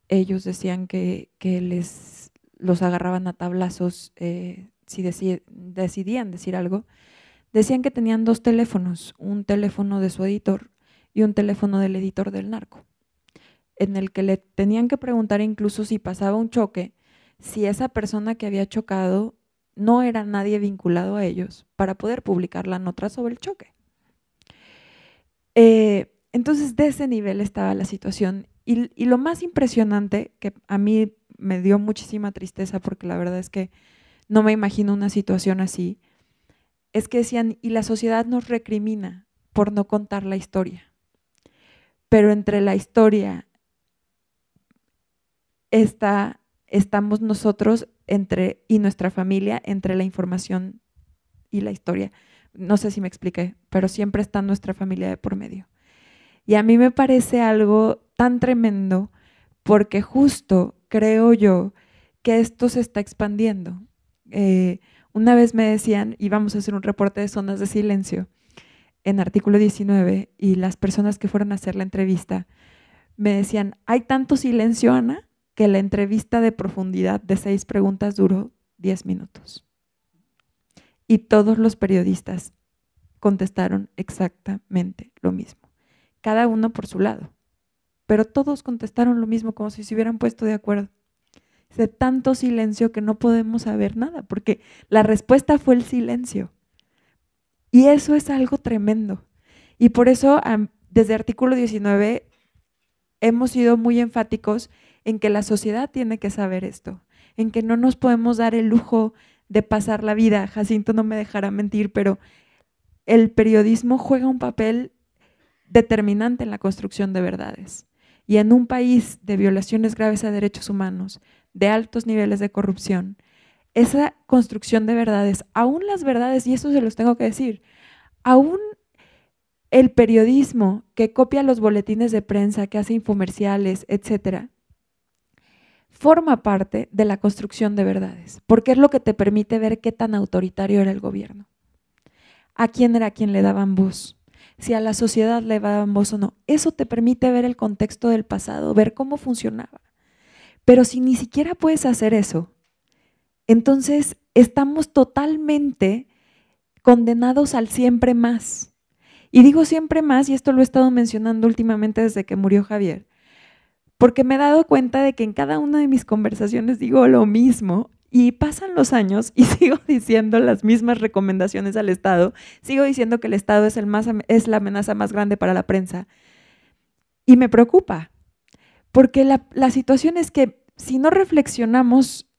ellos decían que, les, los agarraban a tablazos eh, si decidían decir algo, decían que tenían dos teléfonos, un teléfono de su editor y un teléfono del editor del narco, en el que le tenían que preguntar incluso si pasaba un choque, si esa persona que había chocado no era nadie vinculado a ellos, para poder publicar la nota sobre el choque. Eh, entonces, de ese nivel estaba la situación y, lo más impresionante, que a mí me dio muchísima tristeza porque la verdad es que no me imagino una situación así, es que decían, y la sociedad nos recrimina por no contar la historia. Pero entre la historia está, estamos nosotros entre, y nuestra familia entre la información y la historia. No sé si me expliqué, pero siempre está nuestra familia de por medio. Y a mí me parece algo tan tremendo porque justo creo yo que esto se está expandiendo. Eh, una vez me decían, íbamos a hacer un reporte de zonas de silencio en artículo 19 y las personas que fueron a hacer la entrevista me decían, hay tanto silencio, Ana, que la entrevista de profundidad de seis preguntas duró diez minutos. Y todos los periodistas contestaron exactamente lo mismo cada uno por su lado. Pero todos contestaron lo mismo, como si se hubieran puesto de acuerdo. de tanto silencio que no podemos saber nada, porque la respuesta fue el silencio. Y eso es algo tremendo. Y por eso, desde artículo 19, hemos sido muy enfáticos en que la sociedad tiene que saber esto, en que no nos podemos dar el lujo de pasar la vida. Jacinto no me dejará mentir, pero el periodismo juega un papel determinante en la construcción de verdades. Y en un país de violaciones graves a derechos humanos, de altos niveles de corrupción, esa construcción de verdades, aún las verdades, y eso se los tengo que decir, aún el periodismo que copia los boletines de prensa, que hace infomerciales, etcétera, forma parte de la construcción de verdades, porque es lo que te permite ver qué tan autoritario era el gobierno, a quién era quien le daban voz, si a la sociedad le va voz o no. Eso te permite ver el contexto del pasado, ver cómo funcionaba. Pero si ni siquiera puedes hacer eso, entonces estamos totalmente condenados al siempre más. Y digo siempre más, y esto lo he estado mencionando últimamente desde que murió Javier, porque me he dado cuenta de que en cada una de mis conversaciones digo lo mismo y pasan los años y sigo diciendo las mismas recomendaciones al Estado, sigo diciendo que el Estado es, el más, es la amenaza más grande para la prensa. Y me preocupa, porque la, situación es que si no reflexionamos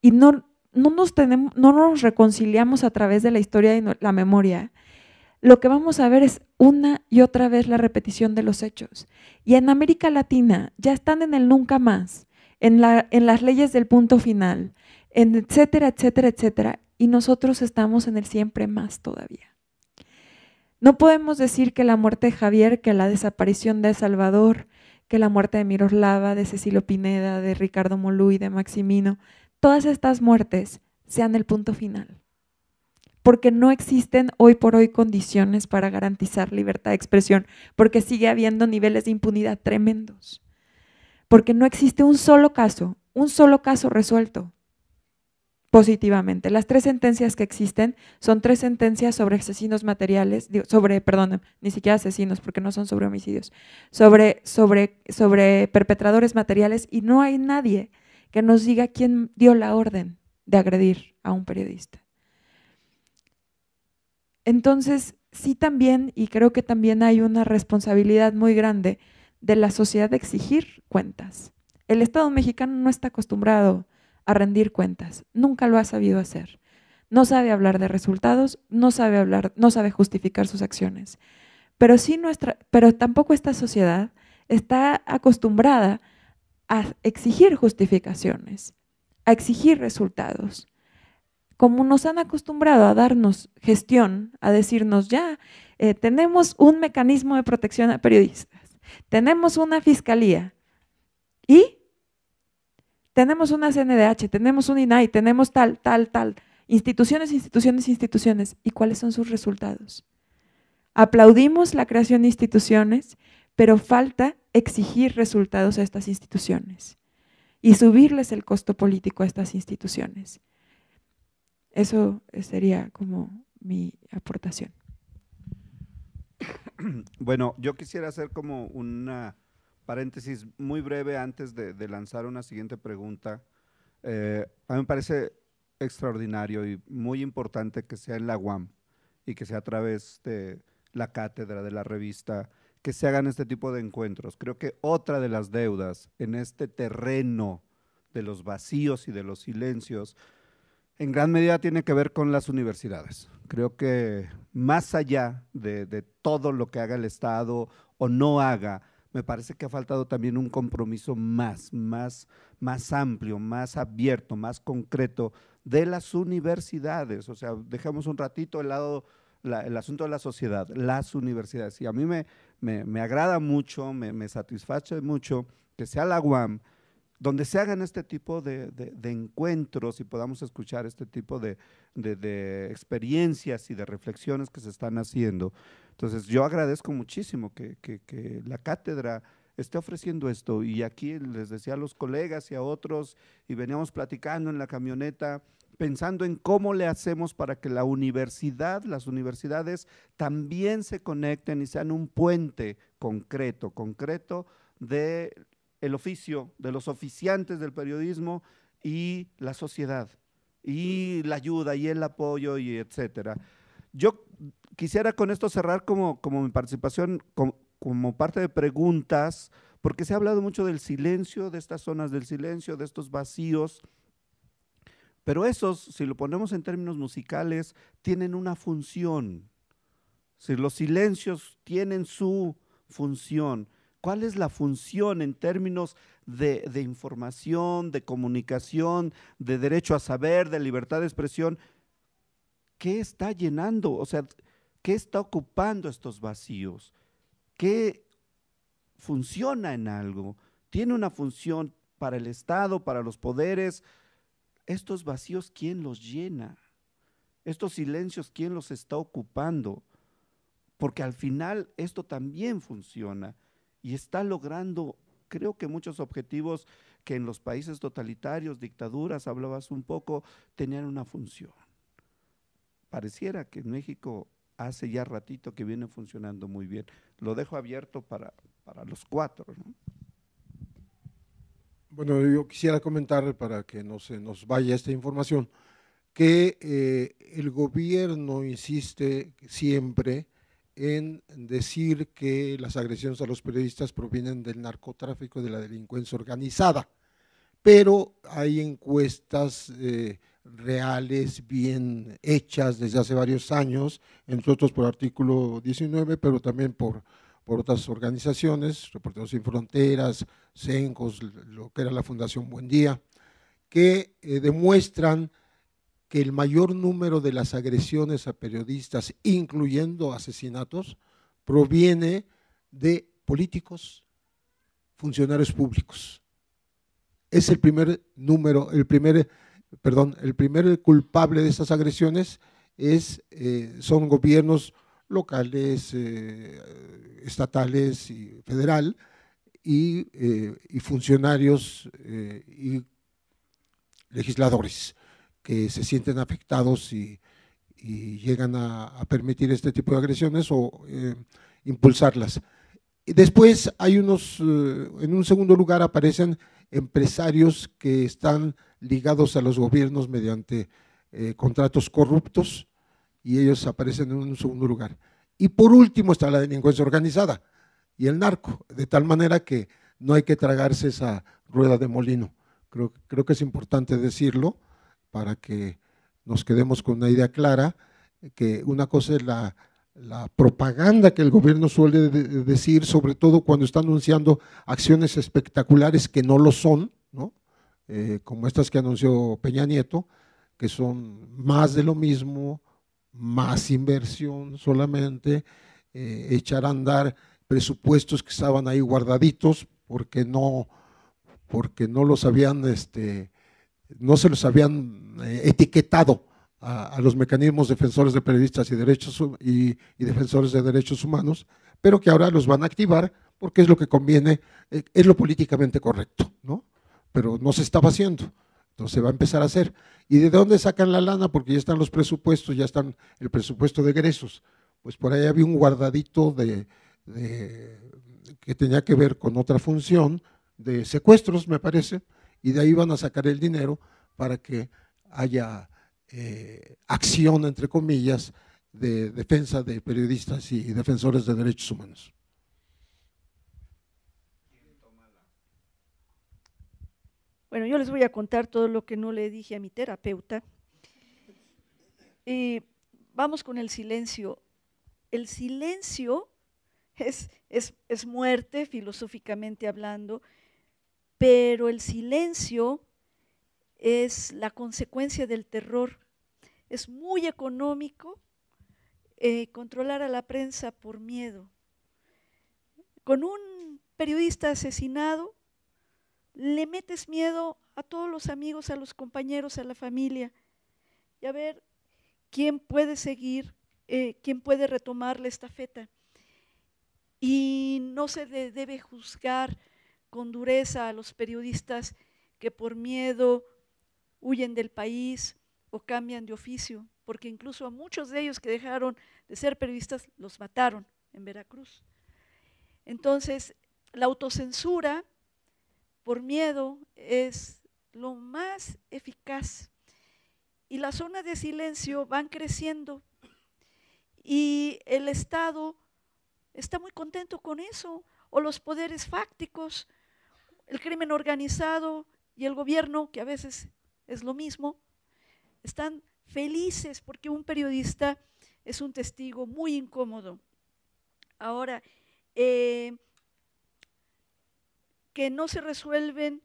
y no, nos no nos reconciliamos a través de la historia y la memoria, lo que vamos a ver es una y otra vez la repetición de los hechos. Y en América Latina ya están en el nunca más, en, en las leyes del punto final etcétera, etcétera, etcétera. Y nosotros estamos en el siempre más todavía. No podemos decir que la muerte de Javier, que la desaparición de Salvador, que la muerte de Miroslava, de Cecilio Pineda, de Ricardo y de Maximino, todas estas muertes sean el punto final. Porque no existen hoy por hoy condiciones para garantizar libertad de expresión, porque sigue habiendo niveles de impunidad tremendos. Porque no existe un solo caso, un solo caso resuelto positivamente. Las tres sentencias que existen son tres sentencias sobre asesinos materiales, sobre, perdón, ni siquiera asesinos, porque no son sobre homicidios, sobre, sobre, sobre perpetradores materiales y no hay nadie que nos diga quién dio la orden de agredir a un periodista. Entonces, sí también, y creo que también hay una responsabilidad muy grande de la sociedad de exigir cuentas. El Estado mexicano no está acostumbrado a rendir cuentas. Nunca lo ha sabido hacer. No sabe hablar de resultados, no sabe hablar, no sabe justificar sus acciones. Pero sí nuestra, pero tampoco esta sociedad está acostumbrada a exigir justificaciones, a exigir resultados. Como nos han acostumbrado a darnos gestión, a decirnos ya, eh, tenemos un mecanismo de protección a periodistas, tenemos una fiscalía y tenemos una CNDH, tenemos un INAI, tenemos tal, tal, tal, instituciones, instituciones, instituciones. ¿Y cuáles son sus resultados? Aplaudimos la creación de instituciones, pero falta exigir resultados a estas instituciones y subirles el costo político a estas instituciones. Eso sería como mi aportación. Bueno, yo quisiera hacer como una paréntesis muy breve antes de, lanzar una siguiente pregunta. Eh, a mí me parece extraordinario y muy importante que sea en la UAM y que sea a través de la cátedra, de la revista, que se hagan este tipo de encuentros. Creo que otra de las deudas en este terreno de los vacíos y de los silencios, en gran medida tiene que ver con las universidades. Creo que más allá de todo lo que haga el Estado o no haga, me parece que ha faltado también un compromiso más, más, más amplio, más abierto, más concreto de las universidades. O sea, dejamos un ratito el lado, el asunto de la sociedad, las universidades. Y a mí me, agrada mucho, me, me satisface mucho que sea la UAM donde se hagan este tipo de, encuentros y podamos escuchar este tipo de, experiencias y de reflexiones que se están haciendo. Entonces, yo agradezco muchísimo que, que, la cátedra esté ofreciendo esto. Y aquí les decía a los colegas y a otros, y veníamos platicando en la camioneta, pensando en cómo le hacemos para que la universidad, las universidades también se conecten y sean un puente concreto, concreto de el oficio de los oficiantes del periodismo y la sociedad, y la ayuda, y el apoyo, y etcétera. Yo quisiera con esto cerrar como, como mi participación, como, parte de preguntas, porque se ha hablado mucho del silencio, de estas zonas del silencio, de estos vacíos, pero esos, si lo ponemos en términos musicales, tienen una función. Si los silencios tienen su función. ¿Cuál es la función en términos de, información, de comunicación, de derecho a saber, de libertad de expresión? ¿Qué está llenando? O sea, ¿qué está ocupando estos vacíos? ¿Qué funciona en algo? ¿Tiene una función para el Estado, para los poderes? Estos vacíos, ¿quién los llena? Estos silencios, ¿quién los está ocupando? Porque al final esto también funciona y está logrando, creo que muchos objetivos que en los países totalitarios, dictaduras, hablabas un poco, tenían una función. Pareciera que en México hace ya ratito que viene funcionando muy bien. Lo dejo abierto para, para los cuatro. Bueno, yo quisiera comentar para que no se nos vaya esta información, que eh, el gobierno insiste siempre en decir que las agresiones a los periodistas provienen del narcotráfico y de la delincuencia organizada, pero hay encuestas eh, reales, bien hechas desde hace varios años, entre otros por artículo 19, pero también por, por otras organizaciones, Reporteros Sin Fronteras, CENCOS, lo que era la Fundación Buen Día, que eh, demuestran que el mayor número de las agresiones a periodistas, incluyendo asesinatos, proviene de políticos, funcionarios públicos. Es el primer número, el primer, perdón, el primer culpable de estas agresiones es, eh, son gobiernos locales, eh, estatales y federal, y eh, funcionarios y legisladores que se sienten afectados y, llegan a, permitir este tipo de agresiones o eh, impulsarlas. después hay unos, eh, en un segundo lugar aparecen empresarios que están ligados a los gobiernos mediante eh, contratos corruptos y ellos aparecen en un segundo lugar. Y por último está la delincuencia organizada y el narco, de tal manera que no hay que tragarse esa rueda de molino. Creo, creo que es importante decirlo para que nos quedemos con una idea clara, que una cosa es la, propaganda que el gobierno suele decir, sobre todo cuando está anunciando acciones espectaculares que no lo son, ¿no? Eh, como estas que anunció Peña Nieto, que son más de lo mismo, más inversión solamente, eh, echar a andar presupuestos que estaban ahí guardaditos porque no, porque no los habían este, no se los habían eh, etiquetado a, los mecanismos defensores de periodistas y, derechos, y, defensores de derechos humanos, pero que ahora los van a activar porque es lo que conviene, eh, es lo políticamente correcto, ¿no? Pero no se estaba haciendo, entonces se va a empezar a hacer. ¿Y de dónde sacan la lana? Porque ya están los presupuestos, ya están el presupuesto de egresos. Pues por ahí había un guardadito de que tenía que ver con otra función de secuestros, me parece, y de ahí van a sacar el dinero para que haya eh, acción, entre comillas, de defensa de periodistas y defensores de derechos humanos. Bueno, yo les voy a contar todo lo que no le dije a mi terapeuta. Y vamos con el silencio. El silencio es, es, es muerte, filosóficamente hablando, pero el silencio es la consecuencia del terror. Es muy económico eh, controlar a la prensa por miedo. Con un periodista asesinado, le metes miedo a todos los amigos, a los compañeros, a la familia, y a ver quién puede seguir, eh, quién puede retomarle esta feta, Y no se debe juzgar con dureza a los periodistas que por miedo huyen del país o cambian de oficio, porque incluso a muchos de ellos que dejaron de ser periodistas los mataron en Veracruz. Entonces, la autocensura por miedo es lo más eficaz. Y las zonas de silencio van creciendo y el Estado está muy contento con eso, o los poderes fácticos, el crimen organizado y el gobierno, que a veces es lo mismo, están felices porque un periodista es un testigo muy incómodo. Ahora, eh, que no se resuelven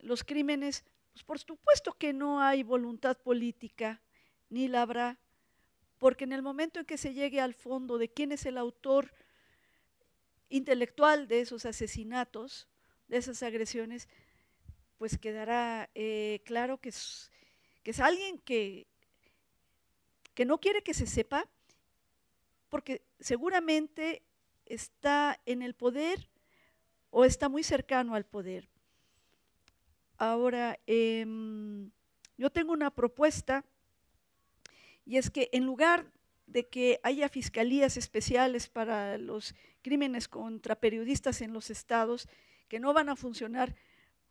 los crímenes, pues por supuesto que no hay voluntad política, ni la habrá, porque en el momento en que se llegue al fondo de quién es el autor intelectual de esos asesinatos, de esas agresiones, pues quedará eh, claro que es, alguien que, que no quiere que se sepa, porque seguramente está en el poder o está muy cercano al poder. Ahora, em, yo tengo una propuesta y es que en lugar de que haya fiscalías especiales para los crímenes contra periodistas en los estados, que no van a funcionar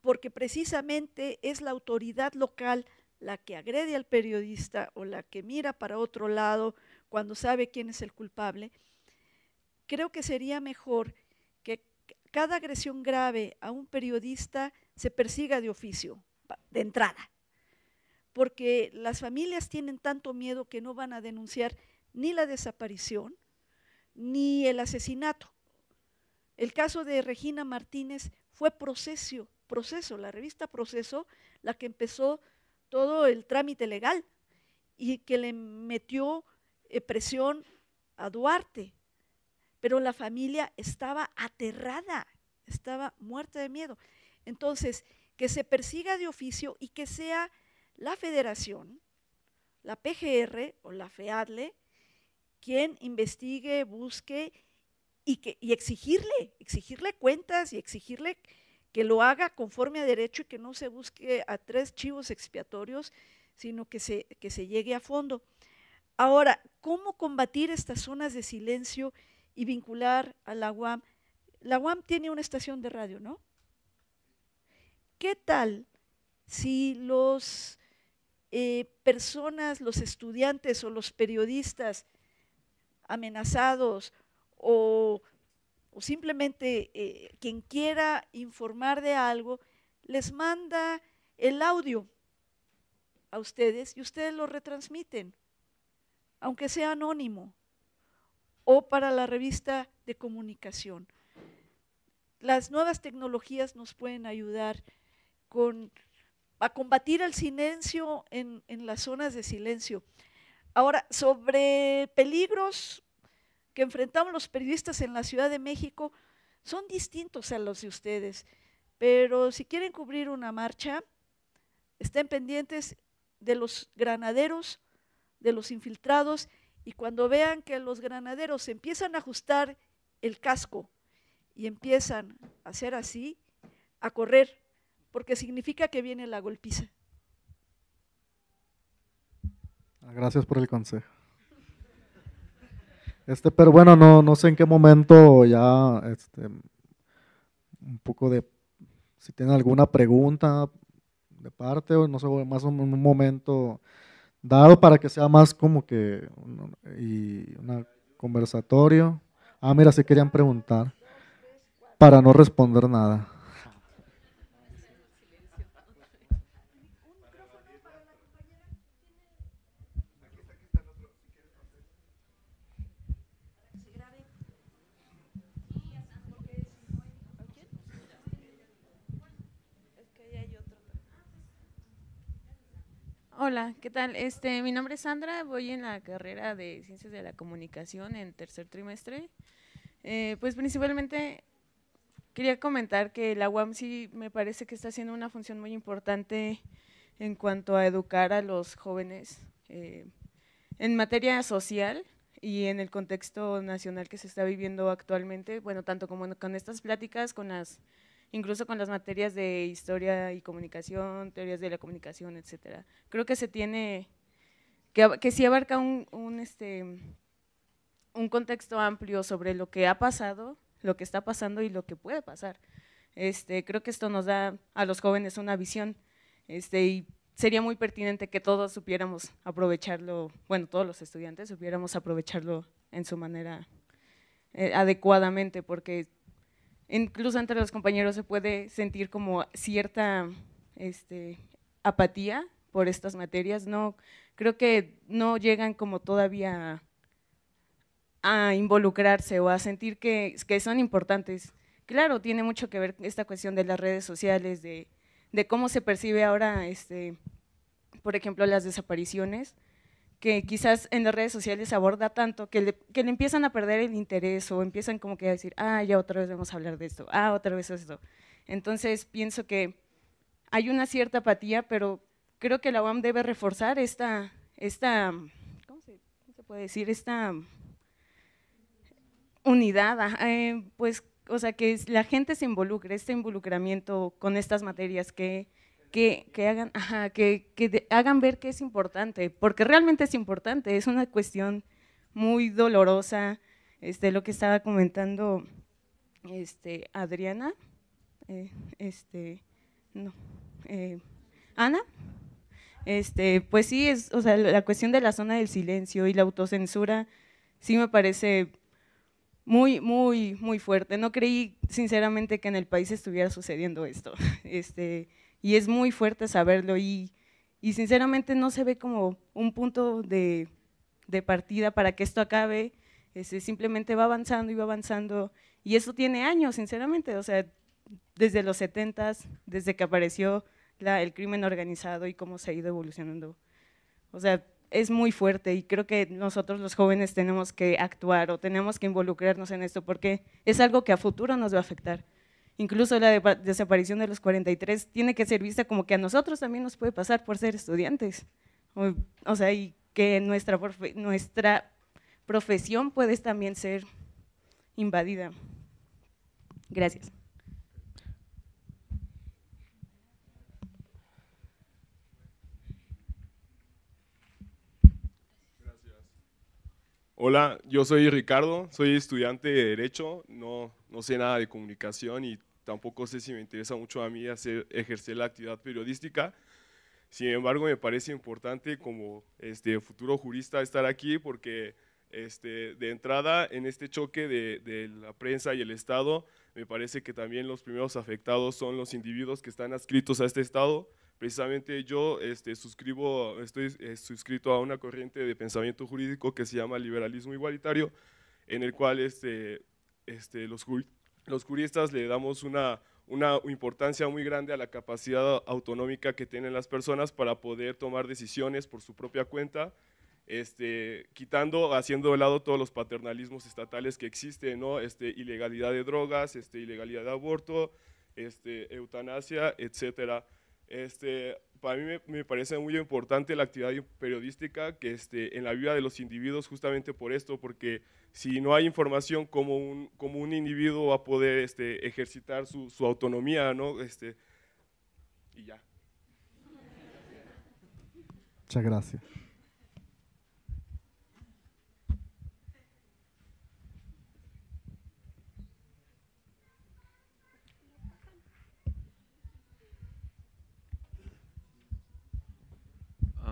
porque precisamente es la autoridad local la que agrede al periodista o la que mira para otro lado cuando sabe quién es el culpable, creo que sería mejor que cada agresión grave a un periodista se persiga de oficio, de entrada, porque las familias tienen tanto miedo que no van a denunciar ni la desaparición ni el asesinato. El caso de Regina Martínez fue proceso, proceso, la revista Proceso, la que empezó todo el trámite legal y que le metió eh, presión a Duarte. Pero la familia estaba aterrada, estaba muerta de miedo. Entonces, que se persiga de oficio y que sea la federación, la PGR o la FEADLE, e, quien investigue, busque y, exigirle, exigirle cuentas y exigirle que lo haga conforme a derecho y que no se busque a tres chivos expiatorios, sino que se, se llegue a fondo. Ahora, ¿cómo combatir estas zonas de silencio y vincular a la UAM? La UAM tiene una estación de radio, ¿no? ¿Qué tal si los eh, personas, los estudiantes o los periodistas amenazados o, simplemente eh, quien quiera informar de algo, les manda el audio a ustedes y ustedes lo retransmiten, aunque sea anónimo, o para la revista de comunicación. Las nuevas tecnologías nos pueden ayudar con, a combatir el silencio en, en las zonas de silencio. Ahora, sobre peligros, que enfrentamos los periodistas en la Ciudad de México son distintos a los de ustedes. Pero si quieren cubrir una marcha, estén pendientes de los granaderos, de los infiltrados, y cuando vean que los granaderos empiezan a ajustar el casco y empiezan a hacer así, a correr, porque significa que viene la golpiza. Gracias por el consejo. Este, pero bueno, no, no sé en qué momento ya, este, un poco de, si tienen alguna pregunta de parte, o no sé, más un, momento dado para que sea más como que un, y conversatorio. Ah, mira, si querían preguntar para no responder nada. Hola, ¿qué tal? Este, mi nombre es Sandra, voy en la carrera de Ciencias de la Comunicación en tercer trimestre. Eh, pues principalmente quería comentar que la UAM sí me parece que está haciendo una función muy importante en cuanto a educar a los jóvenes eh, en materia social y en el contexto nacional que se está viviendo actualmente, bueno, tanto como con estas pláticas, con las incluso con las materias de historia y comunicación, teorías de la comunicación, etcétera. Creo que se tiene, que, que sí abarca este, un, contexto amplio sobre lo que ha pasado, lo que está pasando y lo que puede pasar. Este, creo que esto nos da a los jóvenes una visión este, y sería muy pertinente que todos supiéramos aprovecharlo, bueno, todos los estudiantes supiéramos aprovecharlo en su manera eh, adecuadamente, porque incluso entre los compañeros se puede sentir como cierta este, apatía por estas materias. No, creo que no llegan como todavía a involucrarse o a sentir que, son importantes. Claro, tiene mucho que ver esta cuestión de las redes sociales, de, cómo se percibe ahora, este, por ejemplo, las desapariciones que quizás en las redes sociales se aborda tanto que le, empiezan a perder el interés o empiezan como que a decir, ah, ya otra vez vamos a hablar de esto, ah, otra vez esto. Entonces pienso que hay una cierta apatía, pero creo que la UAM debe reforzar esta, esta ¿cómo se, puede decir? Esta unidad, ah, eh, pues, o sea, que la gente se involucre, este involucramiento con estas materias que que, hagan, que, hagan ver que es importante, porque realmente es importante, es una cuestión muy dolorosa, este, lo que estaba comentando este, Adriana, eh, este, no, eh, Ana, este, pues sí, es, o sea, la cuestión de la zona del silencio y la autocensura sí me parece muy, muy, muy fuerte. No creí sinceramente que en el país estuviera sucediendo esto. Este, y es muy fuerte saberlo y, y sinceramente no se ve como un punto de, de partida para que esto acabe, ese simplemente va avanzando y va avanzando y eso tiene años, sinceramente, o sea, desde los 70 desde que apareció la, el crimen organizado y cómo se ha ido evolucionando. O sea, es muy fuerte y creo que nosotros los jóvenes tenemos que actuar o tenemos que involucrarnos en esto porque es algo que a futuro nos va a afectar incluso la desaparición de los 43 tiene que ser vista como que a nosotros también nos puede pasar por ser estudiantes. O, sea, y que nuestra, nuestra profesión puede también ser invadida. Gracias. Gracias. Hola, yo soy Ricardo, soy estudiante de Derecho, no no sé nada de comunicación y tampoco sé si me interesa mucho a mí hacer, ejercer la actividad periodística. Sin embargo, me parece importante como este, futuro jurista estar aquí porque este, de entrada en este choque de, la prensa y el Estado, me parece que también los primeros afectados son los individuos que están adscritos a este Estado. Precisamente yo este, suscribo, estoy eh, suscrito a una corriente de pensamiento jurídico que se llama liberalismo igualitario, en el cual este, este, los, los juristas le damos una, una importancia muy grande a la capacidad autonómica que tienen las personas para poder tomar decisiones por su propia cuenta, este, quitando, haciendo de lado todos los paternalismos estatales que existen, ¿no? este, ilegalidad de drogas, este, ilegalidad de aborto, este, eutanasia, etcétera. Este, para mí me, parece muy importante la actividad periodística que este, en la vida de los individuos justamente por esto, porque si no hay información, como un, un individuo va a poder este, ejercitar su, autonomía, ¿no? Este, y ya. Muchas gracias.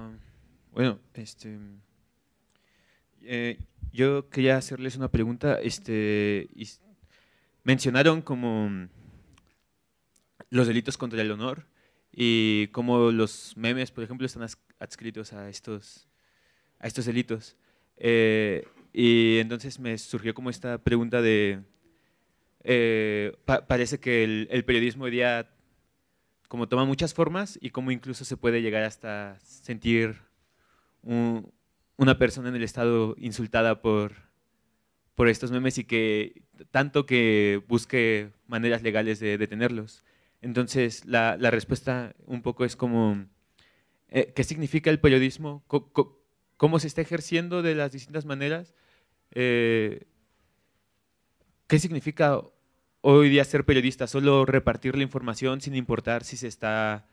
Ah, bueno, este, eh, yo quería hacerles una pregunta. Este, mencionaron como los delitos contra el honor y cómo los memes, por ejemplo, están adscritos a estos, a estos delitos. Eh, y entonces me surgió como esta pregunta de, eh, parece que el, el periodismo hoy día como toma muchas formas y cómo incluso se puede llegar hasta sentir una persona en el estado insultada por, estos memes y que tanto que busque maneras legales de detenerlos. Entonces, la, respuesta un poco es como, eh, ¿qué significa el periodismo? ¿Cómo, se está ejerciendo de las distintas maneras? Eh, ¿Qué significa hoy día ser periodista, solo repartir la información sin importar si se está,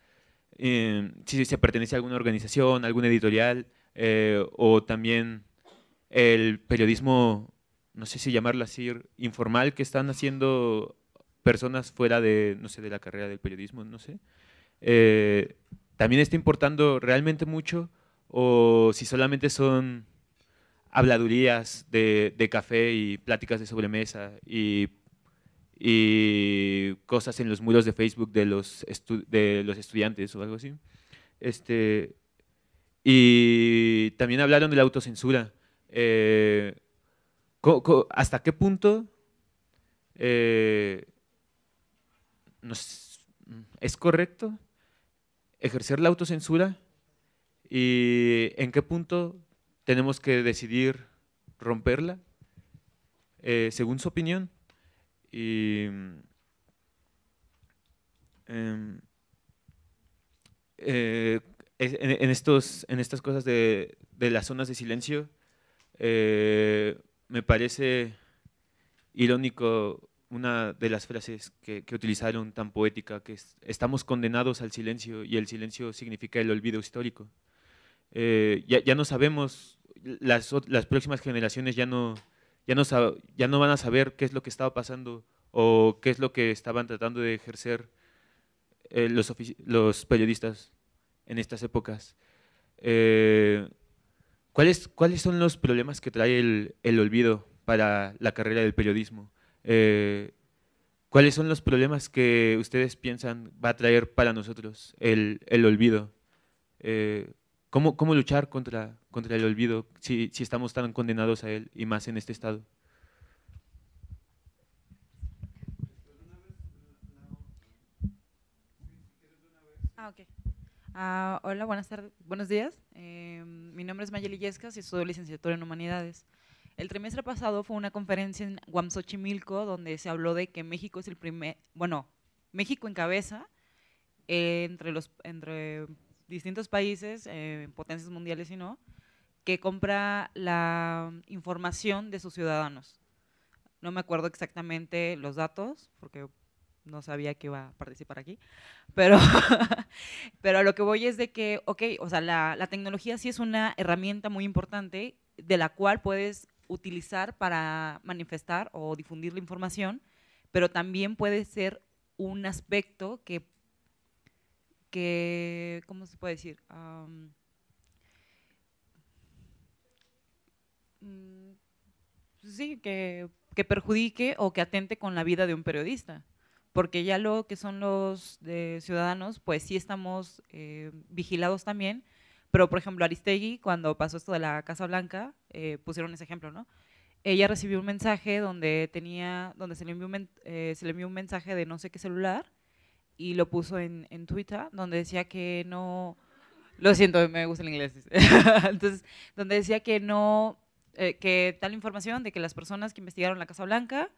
em, si se pertenece a alguna organización, alguna editorial, eh, o también el periodismo, no sé si llamarlo así, informal que están haciendo personas fuera de, no sé, de la carrera del periodismo, no sé. Eh, ¿También está importando realmente mucho o si solamente son habladurías de, de café y pláticas de sobremesa y y cosas en los muros de Facebook de los, de los estudiantes o algo así. Este, y también hablaron de la autocensura. Eh, ¿Hasta qué punto eh, es correcto ejercer la autocensura? ¿Y en qué punto tenemos que decidir romperla? Eh, según su opinión. Y. Mm, em, eh, en, estos, en estas cosas de, las zonas de silencio, eh, me parece irónico una de las frases que, utilizaron tan poética, que estamos condenados al silencio y el silencio significa el olvido histórico. Eh, ya, ya, no sabemos, las, las próximas generaciones ya no, ya no, ya no van a saber qué es lo que estaba pasando o qué es lo que estaban tratando de ejercer eh, los, los, periodistas en estas épocas. Eh, ¿cuáles, ¿Cuáles son los problemas que trae el, olvido para la carrera del periodismo? Eh, ¿Cuáles son los problemas que ustedes piensan va a traer para nosotros el, el olvido? ¿Cómo, cómo luchar contra, contra el olvido si, si estamos tan condenados a él y más en este estado? Ah, ah, hola, buenas tardes, buenos días. Eh, mi nombre es Mayeli Yescas y soy licenciatura en Humanidades. El trimestre pasado fue una conferencia en Guamsochimilco donde se habló de que México es el primer, bueno, México encabeza cabeza eh, entre los entre distintos países, eh, potencias mundiales y no, que compra la información de sus ciudadanos. No me acuerdo exactamente los datos, porque no sabía que iba a participar aquí, pero, pero a lo que voy es de que, ok, o sea, la, la tecnología sí es una herramienta muy importante de la cual puedes utilizar para manifestar o difundir la información, pero también puede ser un aspecto que que, ¿cómo se puede decir? Mm, pues sí, que, perjudique o que atente con la vida de un periodista. Porque ya lo que son los eh, ciudadanos, pues sí estamos eh, vigilados también. Pero, por ejemplo, Aristegui, cuando pasó esto de la Casa Blanca, eh, pusieron ese ejemplo, ¿no? Ella recibió un mensaje donde tenía, donde se le envió un, se le envió un mensaje de no sé qué celular y lo puso en, en Twitter, donde decía que no... Lo siento, me gusta el inglés. Entonces, donde decía que no, eh, que tal información de que las personas que investigaron la Casa Blanca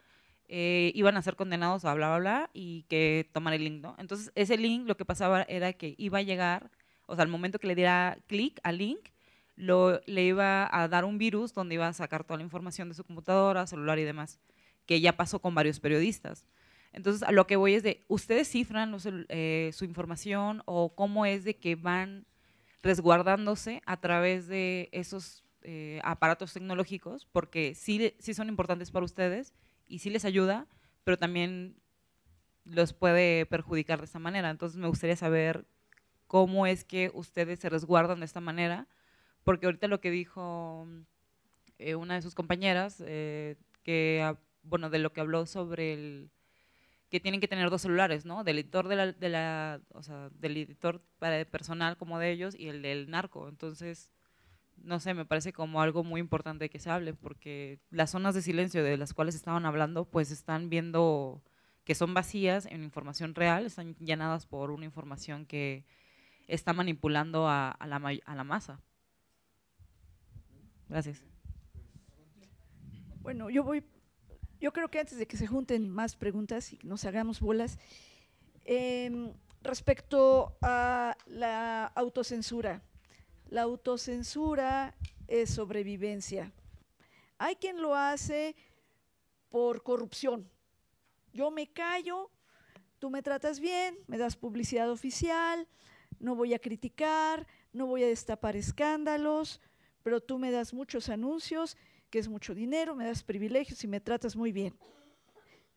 eh, iban a ser condenados a bla, bla, bla, y que tomar el link, ¿no? Entonces, ese link lo que pasaba era que iba a llegar, o sea, al momento que le diera clic al link, lo, le iba a dar un virus donde iba a sacar toda la información de su computadora, celular y demás, que ya pasó con varios periodistas. Entonces, a lo que voy es de, ¿ustedes cifran eh, su información o cómo es de que van resguardándose a través de esos eh, aparatos tecnológicos? Porque sí, sí son importantes para ustedes y sí les ayuda, pero también los puede perjudicar de esta manera. Entonces, me gustaría saber cómo es que ustedes se resguardan de esta manera, porque ahorita lo que dijo eh, una de sus compañeras, que, ah, bueno, de lo que habló sobre el que tienen que tener dos celulares, ¿no? Del editor, de la, o sea, del editor para el personal como de ellos y el del narco. Entonces, no sé, me parece como algo muy importante que se hable, porque las zonas de silencio de las cuales estaban hablando, pues están viendo que son vacías en información real, están llenadas por una información que está manipulando a, la, a la masa. Gracias. Bueno, yo voy yo creo que antes de que se junten más preguntas y nos hagamos bolas, em, respecto a la autocensura. La autocensura es sobrevivencia. Hay quien lo hace por corrupción. Yo me callo, tú me tratas bien, me das publicidad oficial, no voy a criticar, no voy a destapar escándalos, pero tú me das muchos anuncios que es mucho dinero, me das privilegios y me tratas muy bien.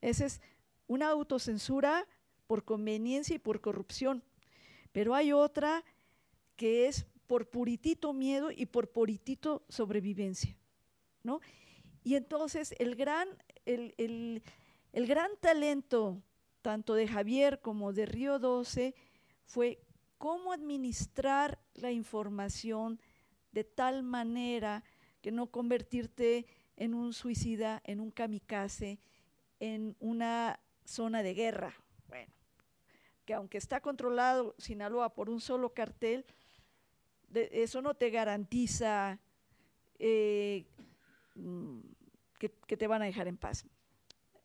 Esa es una autocensura por conveniencia y por corrupción. Pero hay otra que es por puritito miedo y por puritito sobrevivencia. ¿no? Y entonces el gran, el, el gran talento, tanto de Javier como de Río 12, fue cómo administrar la información de tal manera que no convertirte en un suicida, en un kamikaze, en una zona de guerra. Bueno, que aunque está controlado Sinaloa por un solo cartel, eso no te garantiza eh, mm, que, que te van a dejar en paz.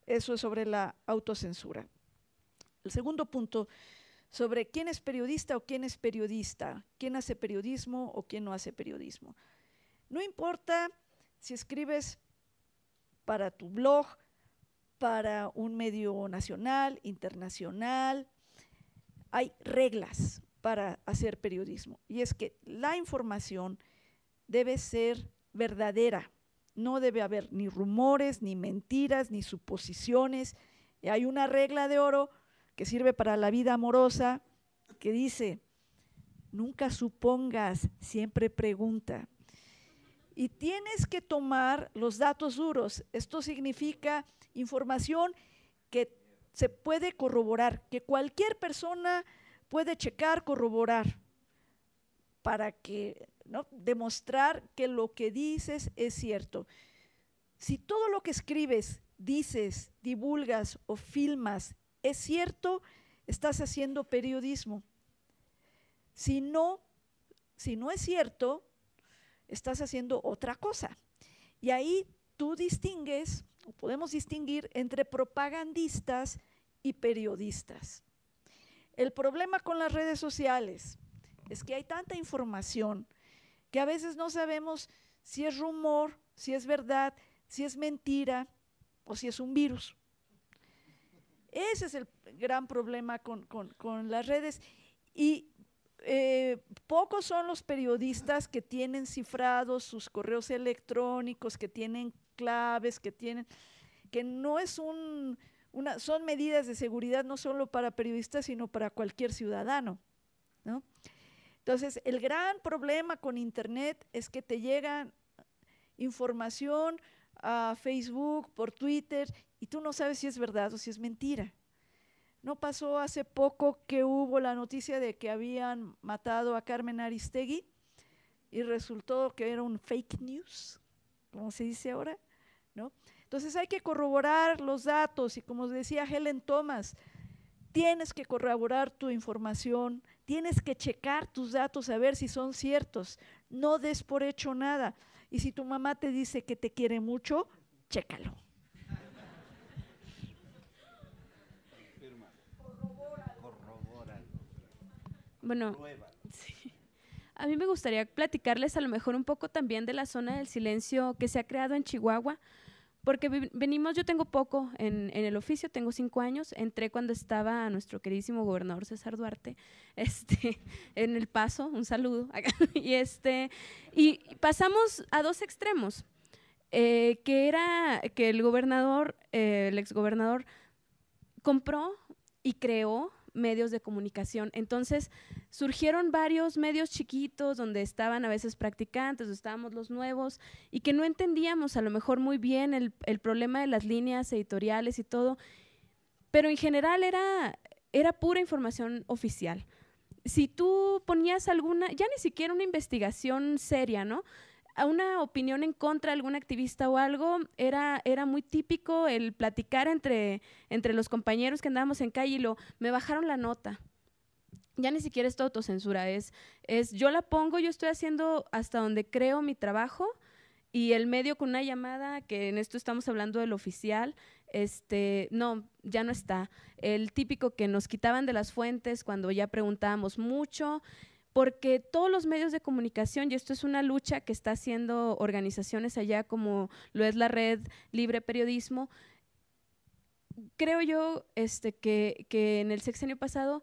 Eso es sobre la autocensura. El segundo punto, sobre quién es periodista o quién es periodista, quién hace periodismo o quién no hace periodismo. No importa si escribes para tu blog, para un medio nacional, internacional, hay reglas para hacer periodismo. Y es que la información debe ser verdadera. No debe haber ni rumores, ni mentiras, ni suposiciones. hay una regla de oro que sirve para la vida amorosa que dice, nunca supongas, siempre pregunta y tienes que tomar los datos duros. Esto significa información que se puede corroborar, que cualquier persona puede checar, corroborar, para que demostrar que lo que dices es cierto. Si todo lo que escribes, dices, divulgas o filmas es cierto, estás haciendo periodismo. Si no, si no es cierto, estás haciendo otra cosa. Y ahí tú distingues, o podemos distinguir, entre propagandistas y periodistas. El problema con las redes sociales es que hay tanta información que a veces no sabemos si es rumor, si es verdad, si es mentira o si es un virus. Ese es el gran problema con, con las redes. Y eh, pocos son los periodistas que tienen cifrados sus correos electrónicos, que tienen claves, que tienen, que no es un, una, son medidas de seguridad no solo para periodistas, sino para cualquier ciudadano, Entonces, el gran problema con Internet es que te llega información a Facebook, por Twitter, y tú no sabes si es verdad o si es mentira. ¿No pasó hace poco que hubo la noticia de que habían matado a Carmen Aristegui y resultó que era un fake news, como se dice ahora? ¿no? Entonces hay que corroborar los datos y como decía Helen Thomas, tienes que corroborar tu información, tienes que checar tus datos a ver si son ciertos, no des por hecho nada. Y si tu mamá te dice que te quiere mucho, chécalo. bueno, a mí me gustaría platicarles a lo mejor un poco también de la zona del silencio que se ha creado en Chihuahua, porque venimos, yo tengo poco en, el oficio, tengo cinco años, entré cuando estaba nuestro queridísimo gobernador César Duarte, este, en el paso, un saludo, y este, y pasamos a dos extremos, eh, que era que el gobernador, eh, el exgobernador, compró y creó medios de comunicación. Entonces surgieron varios medios chiquitos donde estaban a veces practicantes, donde estábamos los nuevos y que no entendíamos a lo mejor muy bien el, problema de las líneas editoriales y todo, pero en general era, era pura información oficial si tú ponías alguna, ya ni siquiera una investigación seria, ¿no? A una opinión en contra de algún activista o algo, era, era muy típico el platicar entre, entre los compañeros que andábamos en calle y lo, me bajaron la nota. Ya ni siquiera es autocensura, es, es yo la pongo, yo estoy haciendo hasta donde creo mi trabajo y el medio con una llamada, que en esto estamos hablando del oficial, este, no, ya no está. El típico que nos quitaban de las fuentes cuando ya preguntábamos mucho porque todos los medios de comunicación, y esto es una lucha que está haciendo organizaciones allá como lo es la red Libre Periodismo, creo yo este, que, que en el sexenio pasado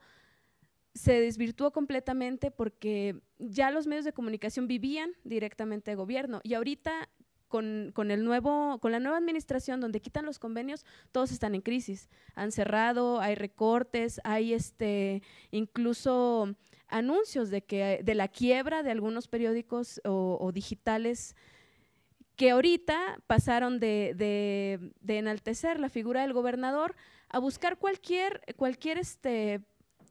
se desvirtuó completamente porque ya los medios de comunicación vivían directamente de gobierno y ahorita con, el nuevo, con la nueva administración donde quitan los convenios, todos están en crisis. Han cerrado, hay recortes, hay este, incluso anuncios de, que, de la quiebra de algunos periódicos o, digitales que ahorita pasaron de, enaltecer la figura del gobernador a buscar cualquier, cualquier este,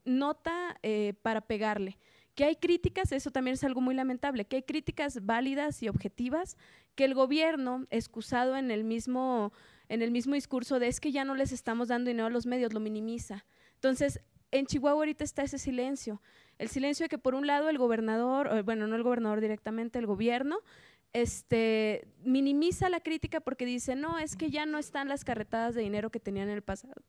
nota eh, para pegarle. Que hay críticas, eso también es algo muy lamentable, que hay críticas válidas y objetivas, que el gobierno, excusado en el mismo, en el mismo discurso de es que ya no les estamos dando dinero a los medios, lo minimiza. Entonces, en Chihuahua ahorita está ese silencio. El silencio de que por un lado el gobernador, bueno, no el gobernador directamente, el gobierno, este, minimiza la crítica porque dice, no, es que ya no están las carretadas de dinero que tenían en el pasado.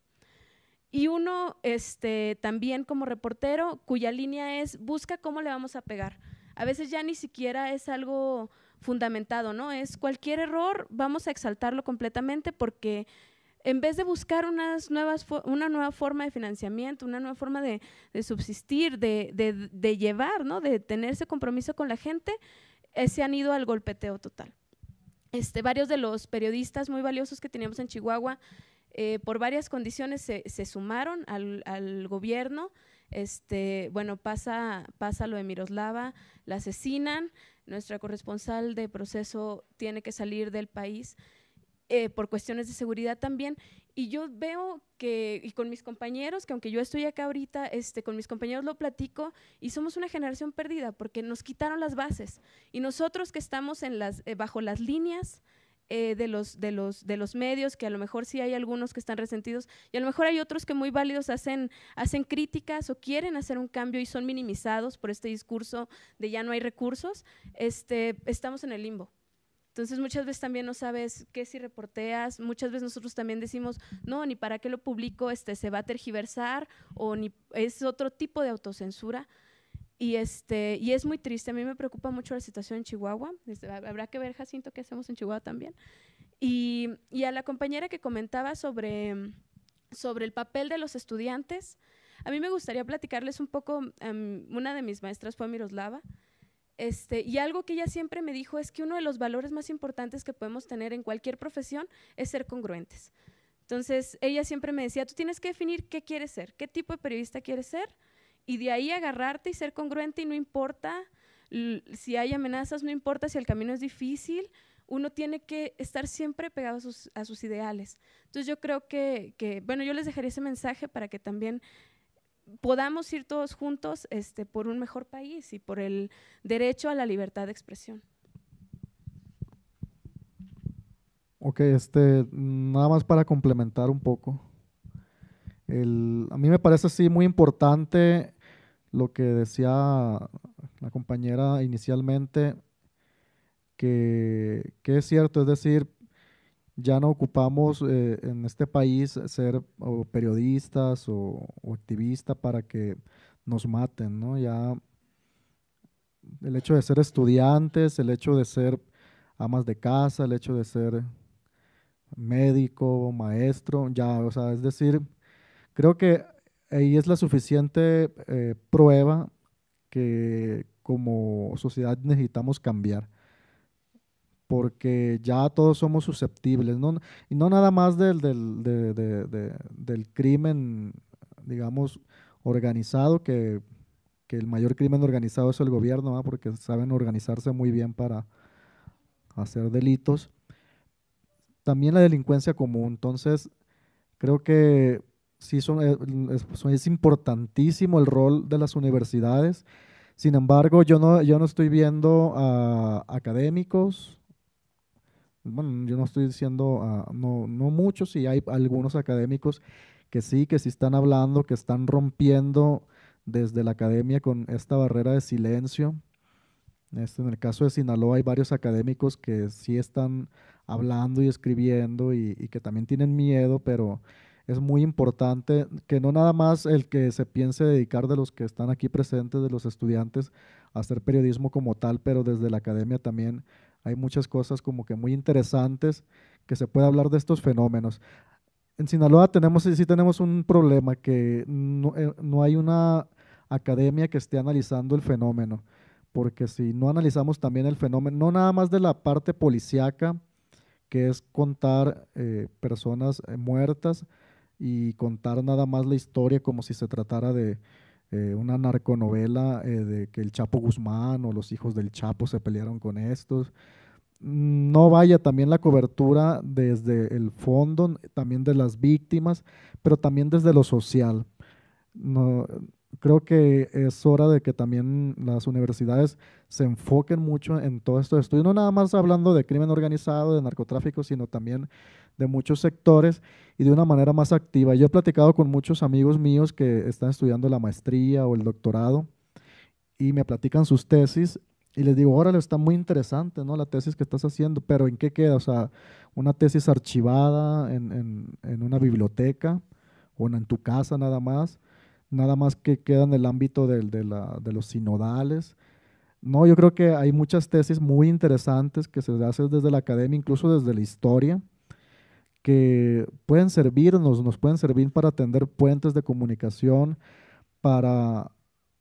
Y uno, este, también como reportero, cuya línea es, busca cómo le vamos a pegar. A veces ya ni siquiera es algo fundamentado, ¿no? Es cualquier error, vamos a exaltarlo completamente porque en vez de buscar una nueva forma de financiamiento, una nueva forma de, subsistir, de, llevar, de tener ese compromiso con la gente, eh, se han ido al golpeteo total. Este, varios de los periodistas muy valiosos que teníamos en Chihuahua, eh, por varias condiciones, se, sumaron al, gobierno. Este, bueno, pasa, pasa lo de Miroslava, la asesinan, nuestra corresponsal de proceso tiene que salir del país eh, por cuestiones de seguridad también. Y yo veo que, y con mis compañeros, que aunque yo estoy acá ahorita, este, con mis compañeros lo platico, y somos una generación perdida porque nos quitaron las bases. Y nosotros que estamos en las, eh, bajo las líneas, eh, de, los, de, los, de los medios, que a lo mejor sí hay algunos que están resentidos y a lo mejor hay otros que muy válidos hacen, hacen críticas o quieren hacer un cambio y son minimizados por este discurso de ya no hay recursos, este, estamos en el limbo. Entonces muchas veces también no sabes qué si reporteas, muchas veces nosotros también decimos, no, ni para qué lo publico, este, se va a tergiversar o ni, es otro tipo de autocensura. Y, este, y es muy triste, a mí me preocupa mucho la situación en Chihuahua, habrá que ver, Jacinto, qué hacemos en Chihuahua también. Y, y, a la compañera que comentaba sobre, sobre el papel de los estudiantes, a mí me gustaría platicarles un poco, em, una de mis maestras fue Miroslava, este, y algo que ella siempre me dijo es que uno de los valores más importantes que podemos tener en cualquier profesión es ser congruentes. Entonces, ella siempre me decía, tú tienes que definir qué quieres ser, qué tipo de periodista quieres ser, y de ahí agarrarte y ser congruente y no importa si hay amenazas, no importa si el camino es difícil, uno tiene que estar siempre pegado a sus, ideales. Entonces yo creo que, que, bueno, yo les dejaría ese mensaje para que también podamos ir todos juntos este, por un mejor país y por el derecho a la libertad de expresión. Ok, este, nada más para complementar un poco. a mí me parece así muy importante lo que decía la compañera inicialmente, que, que es cierto, es decir, ya no ocupamos eh, en este país ser periodistas o, activistas para que nos maten, ¿no? Ya el hecho de ser estudiantes, el hecho de ser amas de casa, el hecho de ser médico, maestro, ya, o sea, es decir, creo que ahí es la suficiente eh, prueba que como sociedad necesitamos cambiar porque ya todos somos susceptibles, no, y no nada más del, del, crimen, digamos, organizado, que, el mayor crimen organizado es el gobierno, porque saben organizarse muy bien para hacer delitos, también la delincuencia común. Entonces, creo que sí son, eh, es, es importantísimo el rol de las universidades. Sin embargo, yo no, yo no estoy viendo a académicos, bueno, yo no estoy diciendo, ah, no, no muchos, y hay algunos académicos que sí, que sí están hablando, que están rompiendo desde la academia con esta barrera de silencio. Este, en el caso de Sinaloa hay varios académicos que sí están hablando y escribiendo y, y que también tienen miedo, pero es muy importante que no nada más el que se piense dedicar de los que están aquí presentes, de los estudiantes, a hacer periodismo como tal, pero desde la academia también hay muchas cosas como que muy interesantes que se puede hablar de estos fenómenos. En Sinaloa tenemos, sí tenemos un problema, que eh, no, hay una academia que esté analizando el fenómeno, porque si no analizamos también el fenómeno, no nada más de la parte policiaca, que es contar eh, personas eh, muertas y contar nada más la historia como si se tratara de, eh, una narconovela eh, de que el Chapo Guzmán o los hijos del Chapo se pelearon con estos. Mm, no vaya también la cobertura desde el fondo, también de las víctimas, pero también desde lo social. No, creo que es hora de que también las universidades se enfoquen mucho en todo esto estoy no nada más hablando de crimen organizado, de narcotráfico, sino también de muchos sectores y de una manera más activa. Yo he platicado con muchos amigos míos que están estudiando la maestría o el doctorado y me platican sus tesis y les digo, órale, está muy interesante, ¿no? La tesis que estás haciendo, pero ¿en qué queda? O sea, una tesis archivada en, una biblioteca o en, tu casa nada más, nada más que queda en el ámbito de, de los sinodales. No, yo creo que hay muchas tesis muy interesantes que se hacen desde la academia, incluso desde la historia, que pueden servirnos, nos pueden servir para tender puentes de comunicación, para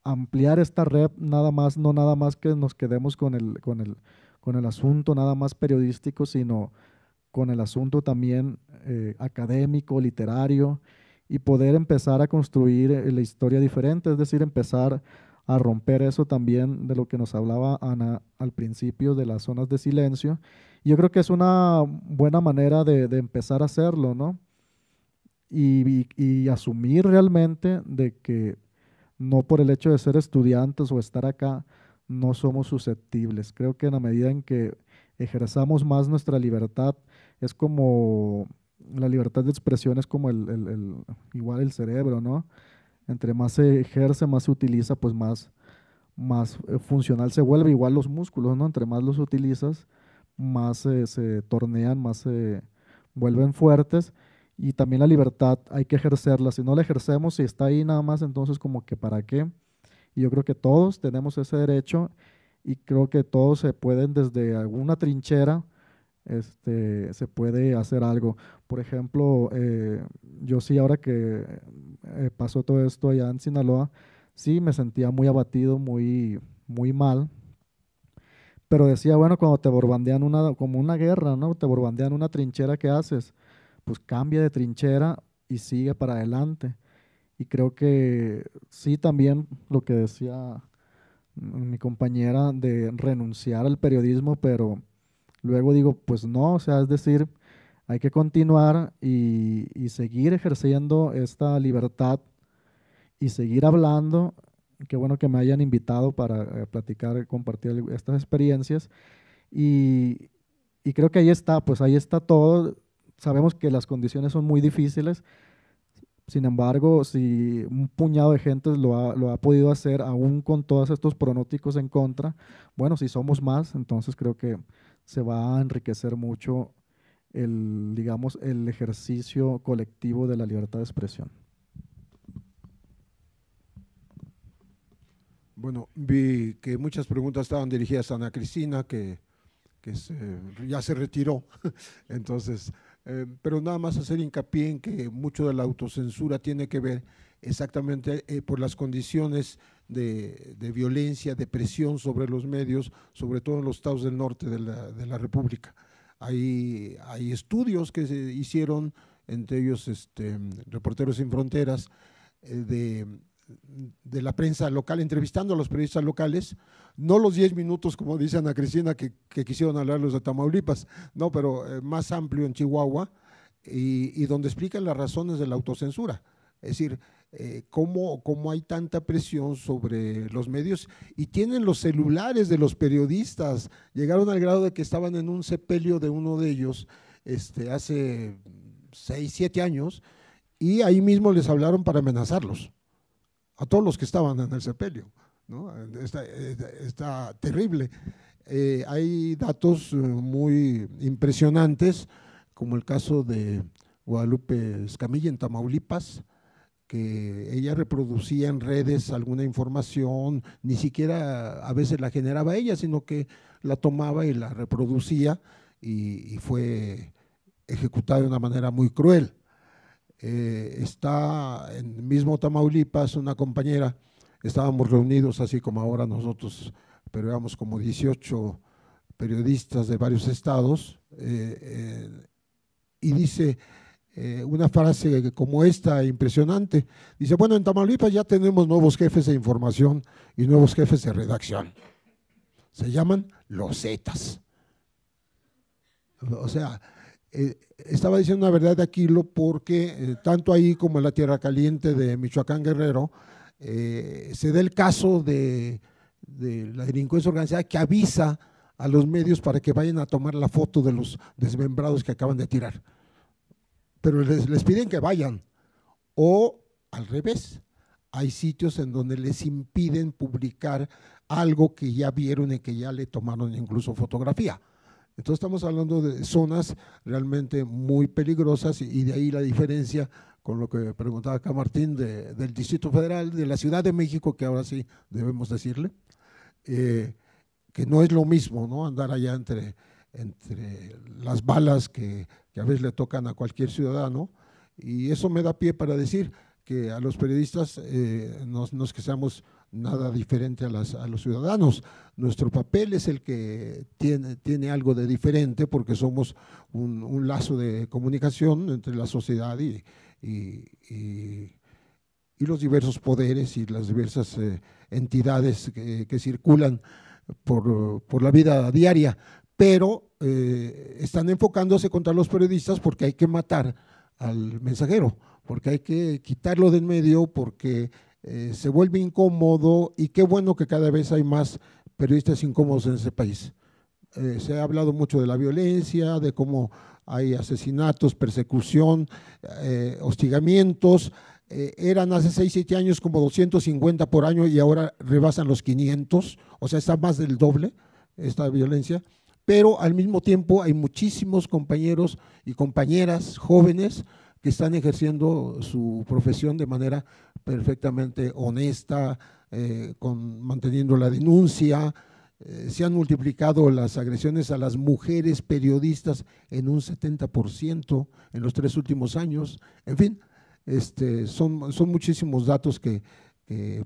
ampliar esta red, nada más, no nada más que nos quedemos con el, con el, con el asunto nada más periodístico, sino con el asunto también eh, académico, literario, y poder empezar a construir eh, la historia diferente, es decir, empezar a romper eso también de lo que nos hablaba Ana al principio de las zonas de silencio yo creo que es una buena manera de, empezar a hacerlo, ¿no? Y, asumir realmente de que no por el hecho de ser estudiantes o estar acá, no somos susceptibles. Creo que en la medida en que ejerzamos más nuestra libertad, es como la libertad de expresión es como igual el cerebro, ¿no? Entre más se ejerce, más se utiliza, pues más, más eh, funcional se vuelve, igual los músculos, ¿no? Entre más los utilizas, más se tornean, más se vuelven fuertes. Y también la libertad hay que ejercerla. Si no la ejercemos, si está ahí nada más, entonces como que para qué. Y yo creo que todos tenemos ese derecho y creo que todos se pueden desde alguna trinchera, este, se puede hacer algo. Por ejemplo, eh, yo sí, ahora que eh, pasó todo esto allá en Sinaloa, sí me sentía muy abatido, muy, muy mal, pero decía, bueno, cuando te borbandean una, como una guerra, ¿no? Te borbandean una trinchera ¿qué haces, pues cambia de trinchera y sigue para adelante. Y creo que sí también lo que decía mi compañera de renunciar al periodismo, pero luego digo, pues no, o sea, es decir, hay que continuar y, y seguir ejerciendo esta libertad y seguir hablando qué bueno que me hayan invitado para eh, platicar, compartir estas experiencias. Y, creo que ahí está, pues ahí está todo. Sabemos que las condiciones son muy difíciles. Sin embargo, si un puñado de gente lo ha, lo ha, podido hacer, aún con todos estos pronósticos en contra, bueno, si somos más, entonces creo que se va a enriquecer mucho el, digamos, el ejercicio colectivo de la libertad de expresión. Bueno, vi que muchas preguntas estaban dirigidas a Ana Cristina, que, ya se retiró. Entonces, eh, pero nada más hacer hincapié en que mucho de la autocensura tiene que ver exactamente eh, por las condiciones de, violencia, de presión sobre los medios, sobre todo en los estados del norte de la, República. Hay, estudios que se hicieron, entre ellos este, Reporteros sin Fronteras, eh, de de la prensa local, entrevistando a los periodistas locales, no los 10 minutos, como dice Ana Cristina, que, quisieron hablar los de Tamaulipas, no, pero eh, más amplio en Chihuahua, y, donde explican las razones de la autocensura. Es decir, eh, cómo, hay tanta presión sobre los medios y tienen los celulares de los periodistas. Llegaron al grado de que estaban en un sepelio de uno de ellos este, hace 6, 7 años y ahí mismo les hablaron para amenazarlos a todos los que estaban en el sepelio. ¿no? Está, terrible. Eh, hay datos eh, muy impresionantes, como el caso de Guadalupe Escamilla en Tamaulipas, que ella reproducía en redes alguna información, ni siquiera a veces la generaba ella, sino que la tomaba y la reproducía y fue ejecutada de una manera muy cruel. Eh, está en mismo Tamaulipas una compañera, estábamos reunidos así como ahora nosotros, pero éramos como 18 periodistas de varios estados, eh, eh, y dice una frase como esta impresionante, dice, bueno, en Tamaulipas ya tenemos nuevos jefes de información y nuevos jefes de redacción. Se llaman los Zetas. O sea, eh, estaba diciendo la verdad de Aquilo porque eh, tanto ahí como en la Tierra Caliente de Michoacán Guerrero eh, se da el caso de, la delincuencia organizada que avisa a los medios para que vayan a tomar la foto de los desmembrados que acaban de tirar. Pero les piden que vayan. O al revés, hay sitios en donde les impiden publicar algo que ya vieron y que ya le tomaron incluso fotografía. Entonces estamos hablando de zonas realmente muy peligrosas y, de ahí la diferencia con lo que preguntaba acá Martín del Distrito Federal, de la Ciudad de México, que ahora sí debemos decirle, eh, que no es lo mismo ¿no? andar allá entre, entre las balas que, a veces le tocan a cualquier ciudadano. Y eso me da pie para decir que a los periodistas nos eh, no, que seamos nada diferente a, las, los ciudadanos. Nuestro papel es el que tiene, tiene algo de diferente porque somos un, lazo de comunicación entre la sociedad y, y, los diversos poderes y las diversas eh, entidades que, circulan por, la vida diaria, pero eh, están enfocándose contra los periodistas porque hay que matar al mensajero, porque hay que quitarlo del medio, porque eh, se vuelve incómodo y qué bueno que cada vez hay más periodistas incómodos en ese país. Eh, se ha hablado mucho de la violencia, de cómo hay asesinatos, persecución, eh, hostigamientos. eran hace 6, 7 años como 250 por año y ahora rebasan los 500, o sea, está más del doble esta violencia. Pero al mismo tiempo hay muchísimos compañeros y compañeras jóvenes que están ejerciendo su profesión de manera perfectamente honesta, eh, con, manteniendo la denuncia. Eh, se han multiplicado las agresiones a las mujeres periodistas en un 70% en los tres últimos años. En fin, este, son, muchísimos datos que,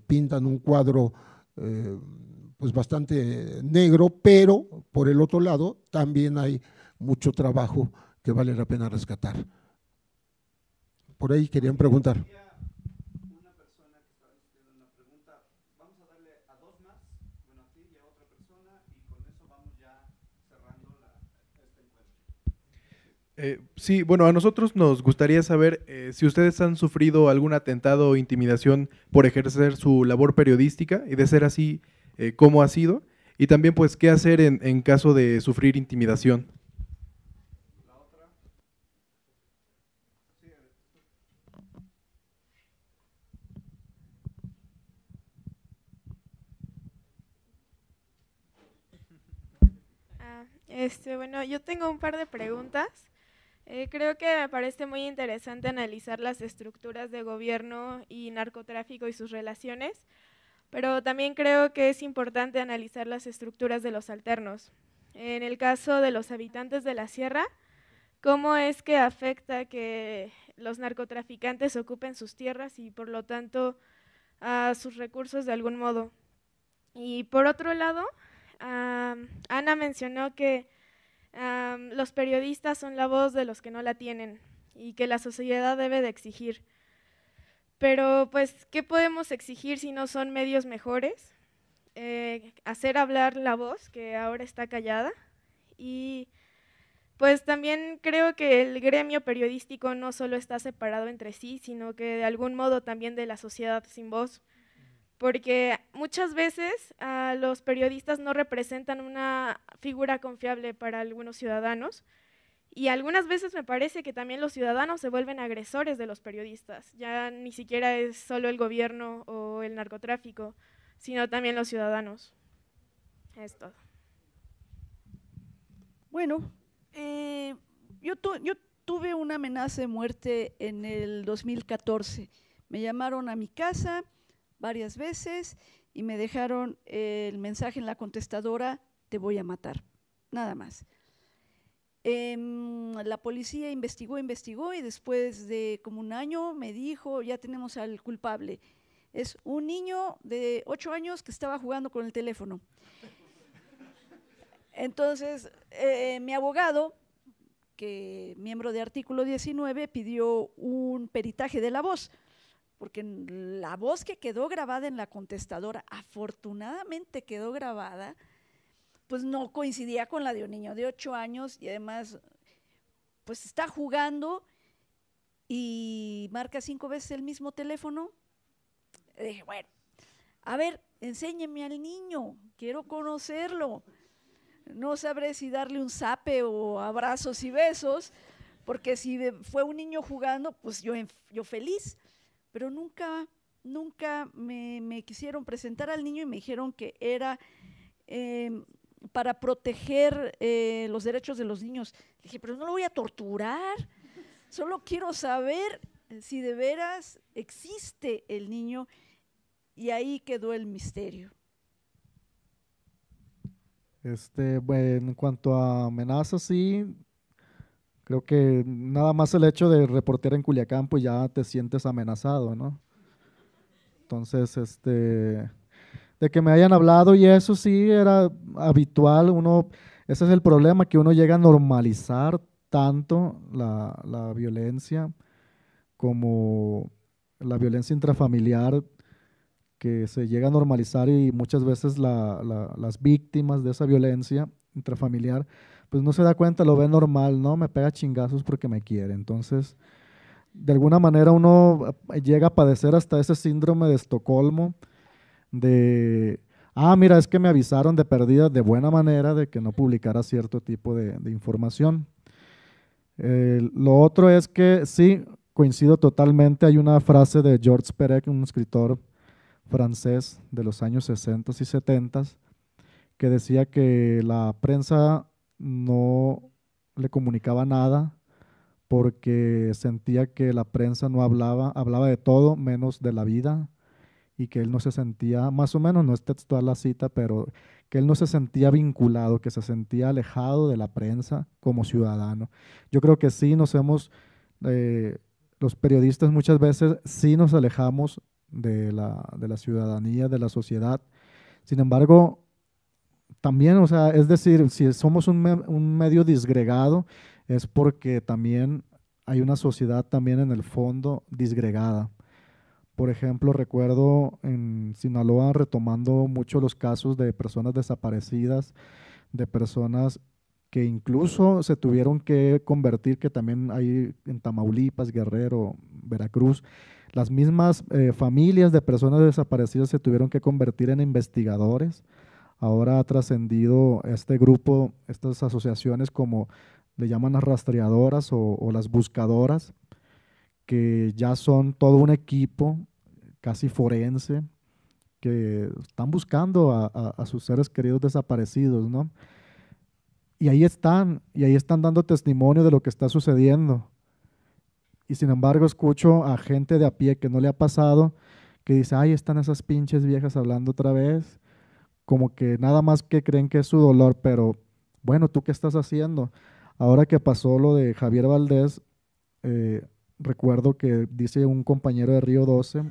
pintan un cuadro eh, pues bastante negro, pero por el otro lado también hay mucho trabajo que vale la pena rescatar por ahí querían preguntar. Eh, sí, bueno, a nosotros nos gustaría saber eh, si ustedes han sufrido algún atentado o intimidación por ejercer su labor periodística y de ser así, eh, ¿cómo ha sido? Y también, pues, ¿qué hacer en caso de sufrir intimidación? Este, bueno, yo tengo un par de preguntas. Eh, creo que me parece muy interesante analizar las estructuras de gobierno y narcotráfico y sus relaciones, pero también creo que es importante analizar las estructuras de los alternos. En el caso de los habitantes de la sierra, ¿cómo es que afecta que los narcotraficantes ocupen sus tierras y por lo tanto a sus recursos de algún modo? Y por otro lado, Ana mencionó que los periodistas son la voz de los que no la tienen y que la sociedad debe de exigir. Pero, pues, ¿qué podemos exigir si no son medios mejores? Eh, hacer hablar la voz, que ahora está callada. Y, pues, también creo que el gremio periodístico no solo está separado entre sí, sino que de algún modo también de la sociedad sin voz. Porque muchas veces ah, los periodistas no representan una figura confiable para algunos ciudadanos y algunas veces me parece que también los ciudadanos se vuelven agresores de los periodistas. Ya ni siquiera es solo el gobierno o el narcotráfico, sino también los ciudadanos. Es Bueno, eh, yo, yo tuve una amenaza de muerte en el 2014. Me llamaron a mi casa varias veces y me dejaron el mensaje en la contestadora, te voy a matar, nada más. Em, la policía investigó, investigó y después de como un año me dijo, ya tenemos al culpable. Es un niño de 8 años que estaba jugando con el teléfono. Entonces, eh, mi abogado, que miembro de artículo 19, pidió un peritaje de la voz porque la voz que quedó grabada en la contestadora, afortunadamente quedó grabada, pues no coincidía con la de un niño de ocho años y además, pues está jugando y marca cinco veces el mismo teléfono. dije, bueno, a ver, enséñeme al niño, quiero conocerlo. No sabré si darle un zape o abrazos y besos, porque si fue un niño jugando, pues yo, yo feliz pero nunca, nunca me, quisieron presentar al niño y me dijeron que era em, para proteger eh, los derechos de los niños. dije, pero no lo voy a torturar, solo quiero saber si de veras existe el niño y ahí quedó el misterio. Este, bueno, en cuanto a amenazas, sí, Creo que nada más el hecho de reportear en Culiacán, pues ya te sientes amenazado, ¿no? Entonces, este, de que me hayan hablado y eso sí era habitual, uno, ese es el problema, que uno llega a normalizar tanto la, violencia como la violencia intrafamiliar que se llega a normalizar y muchas veces las víctimas de esa violencia intrafamiliar pues no se da cuenta, lo ve normal, ¿no? Me pega chingazos porque me quiere. Entonces, de alguna manera uno ah, llega a padecer hasta ese síndrome de Estocolmo, de, ah, mira, es que me avisaron de pérdida de buena manera de que no publicara cierto tipo de, información. lo otro es que sí, coincido totalmente, hay una frase de Georges Perec, un escritor francés de los años 60 y 70, que decía que la prensa no le comunicaba nada porque sentía que la prensa no hablaba, hablaba de todo menos de la vida y que él no se sentía, más o menos, no es textual la cita, pero que él no se sentía vinculado, que se sentía alejado de la prensa como ciudadano. Yo creo que sí nos hemos, eh, los periodistas muchas veces sí nos alejamos de la ciudadanía, de la sociedad. Sin embargo, también, o sea, es decir, si somos un, medio disgregado, es porque también hay una sociedad también en el fondo disgregada. Por ejemplo, recuerdo en Sinaloa retomando mucho los casos de personas desaparecidas, de personas que incluso se tuvieron que convertir, que también hay en Tamaulipas, Guerrero, Veracruz, las mismas eh, familias de personas desaparecidas se tuvieron que convertir en investigadores Ahora ha trascendido este grupo, estas asociaciones como le llaman las rastreadoras o, las buscadoras, que ya son todo un equipo casi forense que están buscando a, sus seres queridos desaparecidos, ¿no? Y ahí están, y ahí están dando testimonio de lo que está sucediendo. Y sin embargo escucho a gente de a pie que no le ha pasado, que dice, ahí están esas pinches viejas hablando otra vez, como que nada más que creen que es su dolor, pero bueno, ¿tú qué estás haciendo? Ahora que pasó lo de Javier Valdés, eh, recuerdo que dice un compañero de Río 12,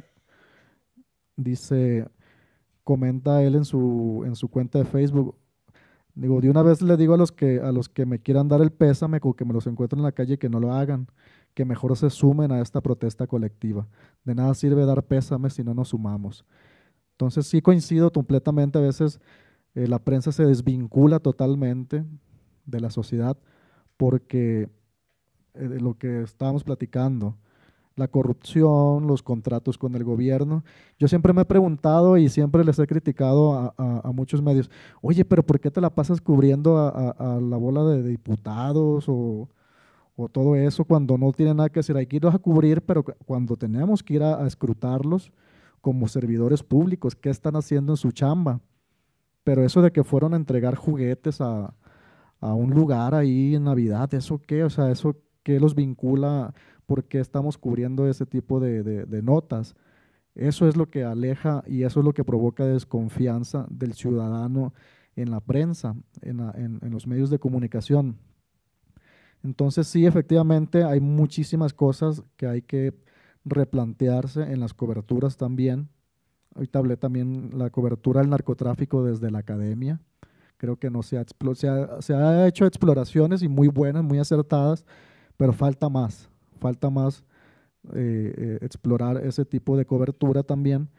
dice, comenta él en su, en su cuenta de Facebook, digo, de una vez le digo a los que, a los que me quieran dar el pésame o que me los encuentren en la calle que no lo hagan, que mejor se sumen a esta protesta colectiva. De nada sirve dar pésame si no nos sumamos. Entonces sí coincido completamente, a veces eh, la prensa se desvincula totalmente de la sociedad porque eh, lo que estábamos platicando, la corrupción, los contratos con el gobierno. Yo siempre me he preguntado y siempre les he criticado a, muchos medios, oye, pero ¿por qué te la pasas cubriendo a, la bola de diputados o, o, todo eso cuando no tiene nada que decir? Hay que irlos a cubrir, pero cuando tenemos que ir a, escrutarlos, como servidores públicos, qué están haciendo en su chamba. Pero eso de que fueron a entregar juguetes a, un lugar ahí en Navidad, ¿eso qué? O sea, ¿eso qué los vincula? ¿Por qué estamos cubriendo ese tipo de, notas? Eso es lo que aleja y eso es lo que provoca desconfianza del ciudadano en la prensa, en, en los medios de comunicación. Entonces sí, efectivamente, hay muchísimas cosas que hay que replantearse en las coberturas también. Hoy hablé también la cobertura del narcotráfico desde la academia. Creo que no se ha, se se ha hecho exploraciones y muy buenas, muy acertadas, pero falta más, falta más eh, eh, explorar ese tipo de cobertura también.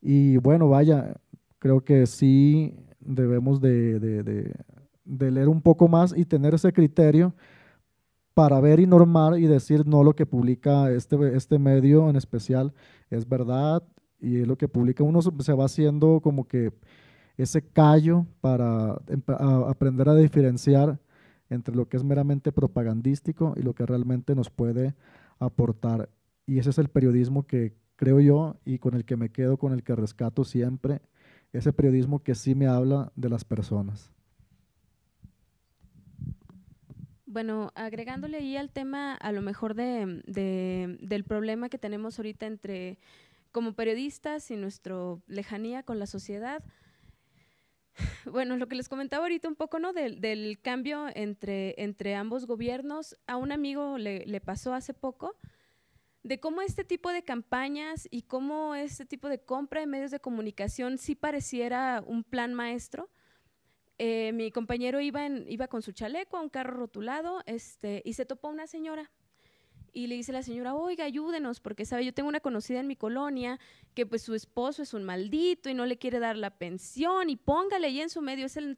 Y bueno, vaya, creo que sí debemos de leer un poco más y tener ese criterio para ver y normar y decir no lo que publica este, este medio en especial es verdad y es lo que publica. Uno se va haciendo como que ese callo para aprender a diferenciar entre lo que es meramente propagandístico y lo que realmente nos puede aportar. Y ese es el periodismo que creo yo y con el que me quedo, con el que rescato siempre, ese periodismo que sí me habla de las personas. Bueno, agregándole ahí al tema a lo mejor de, del problema que tenemos ahorita entre como periodistas y nuestra lejanía con la sociedad. Bueno, lo que les comentaba ahorita un poco, ¿no? Del, cambio entre, entre ambos gobiernos. A un amigo le, le pasó hace poco de cómo este tipo de campañas y cómo este tipo de compra de medios de comunicación sí pareciera un plan maestro, eh, mi compañero iba, con su chaleco a un carro rotulado este, y se topó una señora. Y le dice la señora, oiga, ayúdenos, porque sabe, yo tengo una conocida en mi colonia que pues su esposo es un maldito y no le quiere dar la pensión y póngale ahí en su medio, es el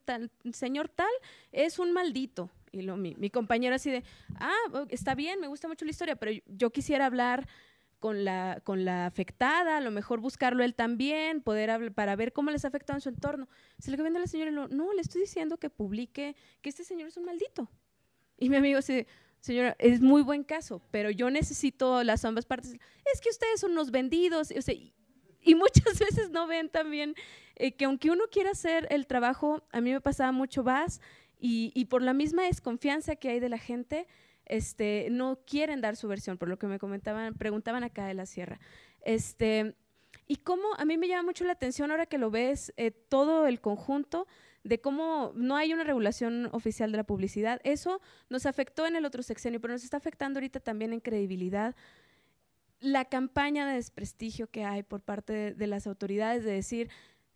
señor tal, es un maldito. Y lo, mi, compañero así de, ah, está bien, me gusta mucho la historia, pero yo quisiera hablar con la, con la afectada, a lo mejor buscarlo él también, poder para ver cómo les ha afectado en su entorno. Se le viendo a la señora no, le estoy diciendo que publique que este señor es un maldito. Y mi amigo dice, señora, es muy buen caso, pero yo necesito las ambas partes. Es que ustedes son unos vendidos, y muchas veces no ven también eh, que aunque uno quiera hacer el trabajo, a mí me pasaba mucho, más y por la misma desconfianza que hay de la gente, este, no quieren dar su versión, por lo que me comentaban, preguntaban acá de la sierra. Este, y cómo a mí me llama mucho la atención ahora que lo ves eh, todo el conjunto de cómo no hay una regulación oficial de la publicidad. Eso nos afectó en el otro sexenio, pero nos está afectando ahorita también en credibilidad la campaña de desprestigio que hay por parte de, las autoridades de decir,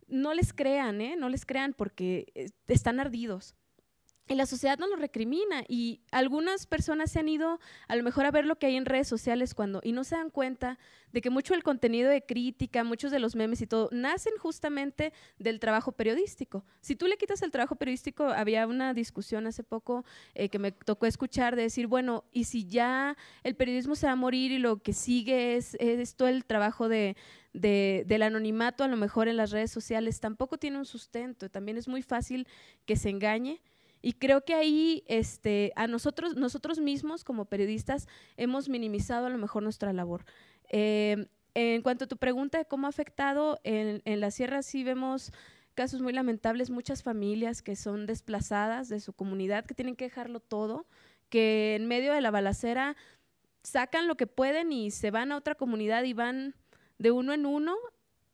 no les crean, ¿eh? no les crean porque eh, están ardidos, y la sociedad no lo recrimina y algunas personas se han ido a lo mejor a ver lo que hay en redes sociales cuando y no se dan cuenta de que mucho del contenido de crítica, muchos de los memes y todo nacen justamente del trabajo periodístico. Si tú le quitas el trabajo periodístico, había una discusión hace poco eh, que me tocó escuchar de decir, bueno, y si ya el periodismo se va a morir y lo que sigue es, esto todo el trabajo del anonimato, a lo mejor en las redes sociales tampoco tiene un sustento, también es muy fácil que se engañe. Y creo que ahí este, a nosotros, nosotros mismos como periodistas hemos minimizado a lo mejor nuestra labor. Eh, en cuanto a tu pregunta de cómo ha afectado, en, la sierra sí vemos casos muy lamentables, muchas familias que son desplazadas de su comunidad, que tienen que dejarlo todo, que en medio de la balacera sacan lo que pueden y se van a otra comunidad y van de uno en uno,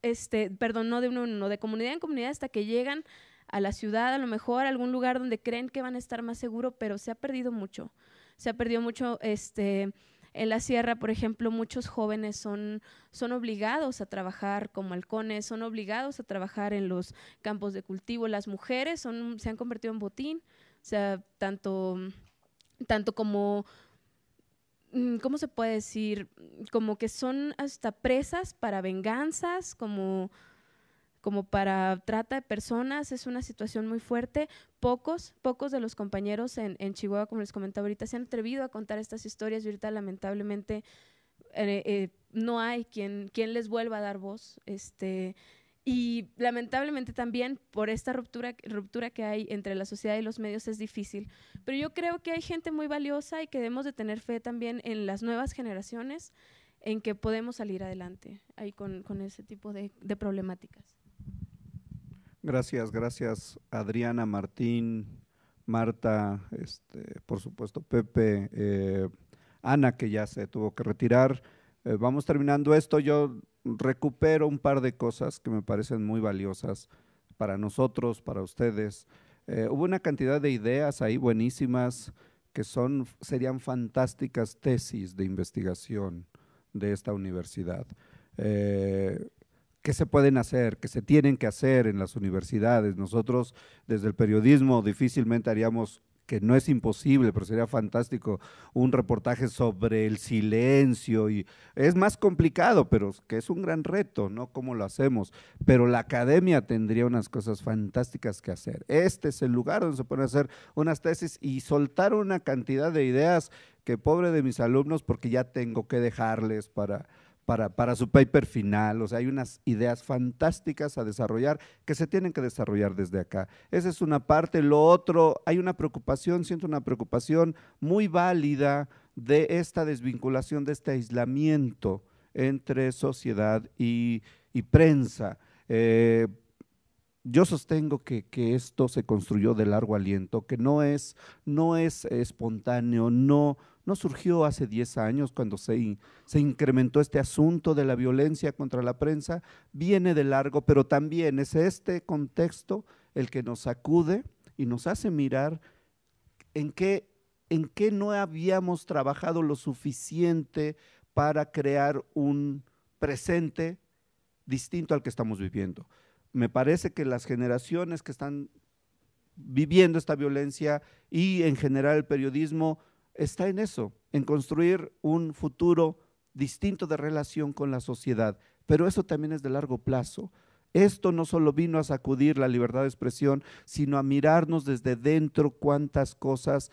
este, perdón, no de uno en uno, de comunidad en comunidad hasta que llegan a la ciudad, a lo mejor a algún lugar donde creen que van a estar más seguro, pero se ha perdido mucho. Se ha perdido mucho este en la sierra, por ejemplo, muchos jóvenes son, son obligados a trabajar como halcones, son obligados a trabajar en los campos de cultivo. Las mujeres son, se han convertido en botín, o sea, tanto, tanto como, mm, ¿cómo se puede decir? Como que son hasta presas para venganzas, como como para trata de personas, es una situación muy fuerte. Pocos, pocos de los compañeros en, en Chihuahua, como les comentaba ahorita, se han atrevido a contar estas historias y ahorita lamentablemente eh, eh, no hay quien, quien les vuelva a dar voz. Este, y lamentablemente también por esta ruptura, ruptura que hay entre la sociedad y los medios es difícil. Pero yo creo que hay gente muy valiosa y que debemos de tener fe también en las nuevas generaciones en que podemos salir adelante ahí con, ese tipo de problemáticas. Gracias, gracias Adriana, Martín, Marta, este, por supuesto Pepe, eh, Ana, que ya se tuvo que retirar. Eh, vamos terminando esto. Yo recupero un par de cosas que me parecen muy valiosas para nosotros, para ustedes. Eh, hubo una cantidad de ideas ahí buenísimas que son, serían fantásticas tesis de investigación de esta universidad qué se pueden hacer, qué se tienen que hacer en las universidades. Nosotros desde el periodismo difícilmente haríamos que no es imposible, pero sería fantástico un reportaje sobre el silencio y es más complicado, pero que es un gran reto, ¿no? Cómo lo hacemos, pero la academia tendría unas cosas fantásticas que hacer. Este es el lugar donde se pueden hacer unas tesis y soltar una cantidad de ideas que pobre de mis alumnos porque ya tengo que dejarles para para, su paper final. O sea, hay unas ideas fantásticas a desarrollar que se tienen que desarrollar desde acá. Esa es una parte. Lo otro, hay una preocupación, siento una preocupación muy válida de esta desvinculación, de este aislamiento entre sociedad y, prensa. Eh, yo sostengo que, esto se construyó de largo aliento, que no es, no es espontáneo, no, no surgió hace 10 años cuando se, incrementó este asunto de la violencia contra la prensa, viene de largo, pero también es este contexto el que nos sacude y nos hace mirar en qué, en qué no habíamos trabajado lo suficiente para crear un presente distinto al que estamos viviendo. Me parece que las generaciones que están viviendo esta violencia y en general el periodismo está en eso, en construir un futuro distinto de relación con la sociedad. Pero eso también es de largo plazo. Esto no solo vino a sacudir la libertad de expresión, sino a mirarnos desde dentro cuántas cosas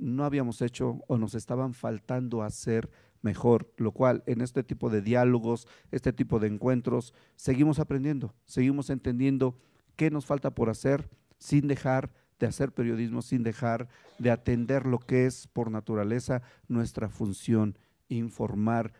no habíamos hecho o nos estaban faltando hacer mejor, lo cual en este tipo de diálogos, este tipo de encuentros, seguimos aprendiendo, seguimos entendiendo qué nos falta por hacer sin dejar de hacer periodismo sin dejar de atender lo que es por naturaleza nuestra función, informar.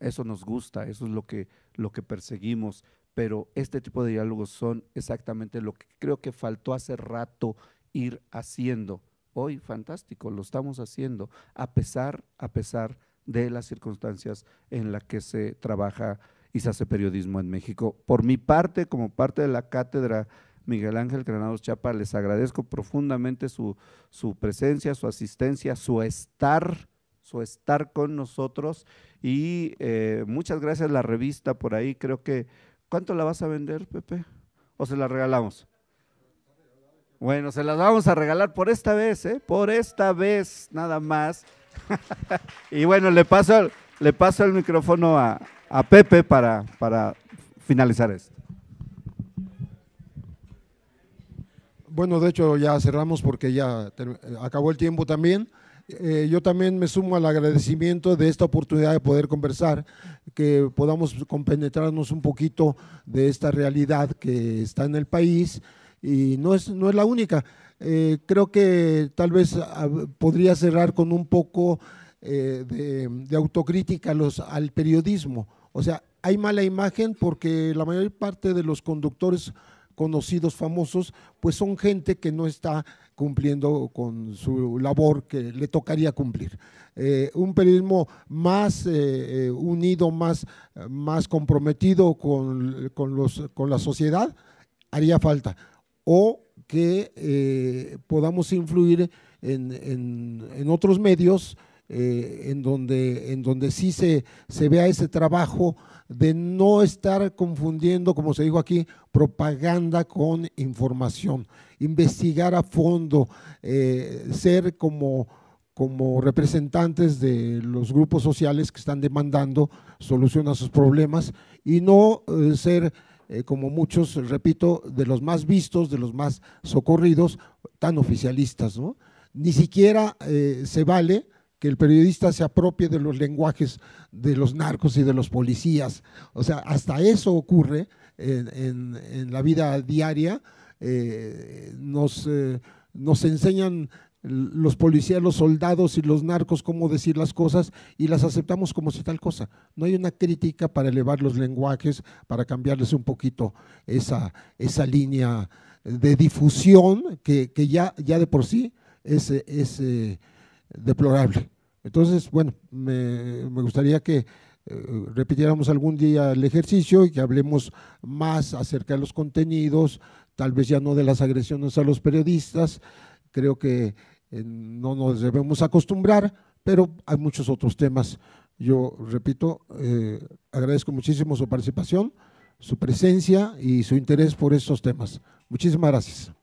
Eso nos gusta, eso es lo que, lo que perseguimos, pero este tipo de diálogos son exactamente lo que creo que faltó hace rato ir haciendo. Hoy, fantástico, lo estamos haciendo, a pesar, a pesar de las circunstancias en las que se trabaja y se hace periodismo en México. Por mi parte, como parte de la cátedra Miguel Ángel Granados Chapa. Les agradezco profundamente su, su presencia, su asistencia, su estar su estar con nosotros y eh, muchas gracias a la revista por ahí. Creo que, ¿cuánto la vas a vender, Pepe? ¿O se la regalamos? Bueno, se las vamos a regalar por esta vez, ¿eh? Por esta vez, nada más. y bueno, le paso, le el micrófono a, a Pepe para, para finalizar esto. Bueno, de hecho ya cerramos porque ya acabó el tiempo también. Eh, yo también me sumo al agradecimiento de esta oportunidad de poder conversar, que podamos compenetrarnos un poquito de esta realidad que está en el país y no es, no es la única. Eh, creo que tal vez ah, podría cerrar con un poco eh, de, autocrítica los, al periodismo. O sea, hay mala imagen porque la mayor parte de los conductores conocidos famosos, pues son gente que no está cumpliendo con su labor que le tocaría cumplir. Eh, un periodismo más eh, eh, unido, más, más comprometido con, los, con la sociedad, haría falta. O que podamos influir en, otros medios en, donde, en donde sí se, se vea ese trabajo de no estar confundiendo, como se dijo aquí, propaganda con información, investigar a fondo, eh, ser como, como representantes de los grupos sociales que están demandando solución a sus problemas y no eh, ser... Eh, como muchos, repito, de los más vistos, de los más socorridos, tan oficialistas. ¿no? Ni siquiera se vale que el periodista se apropie de los lenguajes de los narcos y de los policías. O sea, hasta eso ocurre en, la vida diaria. Eh, nos, eh, nos enseñan los policías, los soldados y los narcos cómo decir las cosas y las aceptamos como si tal cosa. No hay una crítica para elevar los lenguajes, para cambiarles un poquito esa, esa línea de difusión que, ya, ya de por sí es eh, deplorable. Entonces, bueno, me, gustaría que eh, repitiéramos algún día el ejercicio y que hablemos más acerca de los contenidos, tal vez ya no de las agresiones a los periodistas, creo que eh, no nos debemos acostumbrar, pero hay muchos otros temas. Yo repito, eh, agradezco muchísimo su participación, su presencia y su interés por estos temas. Muchísimas gracias.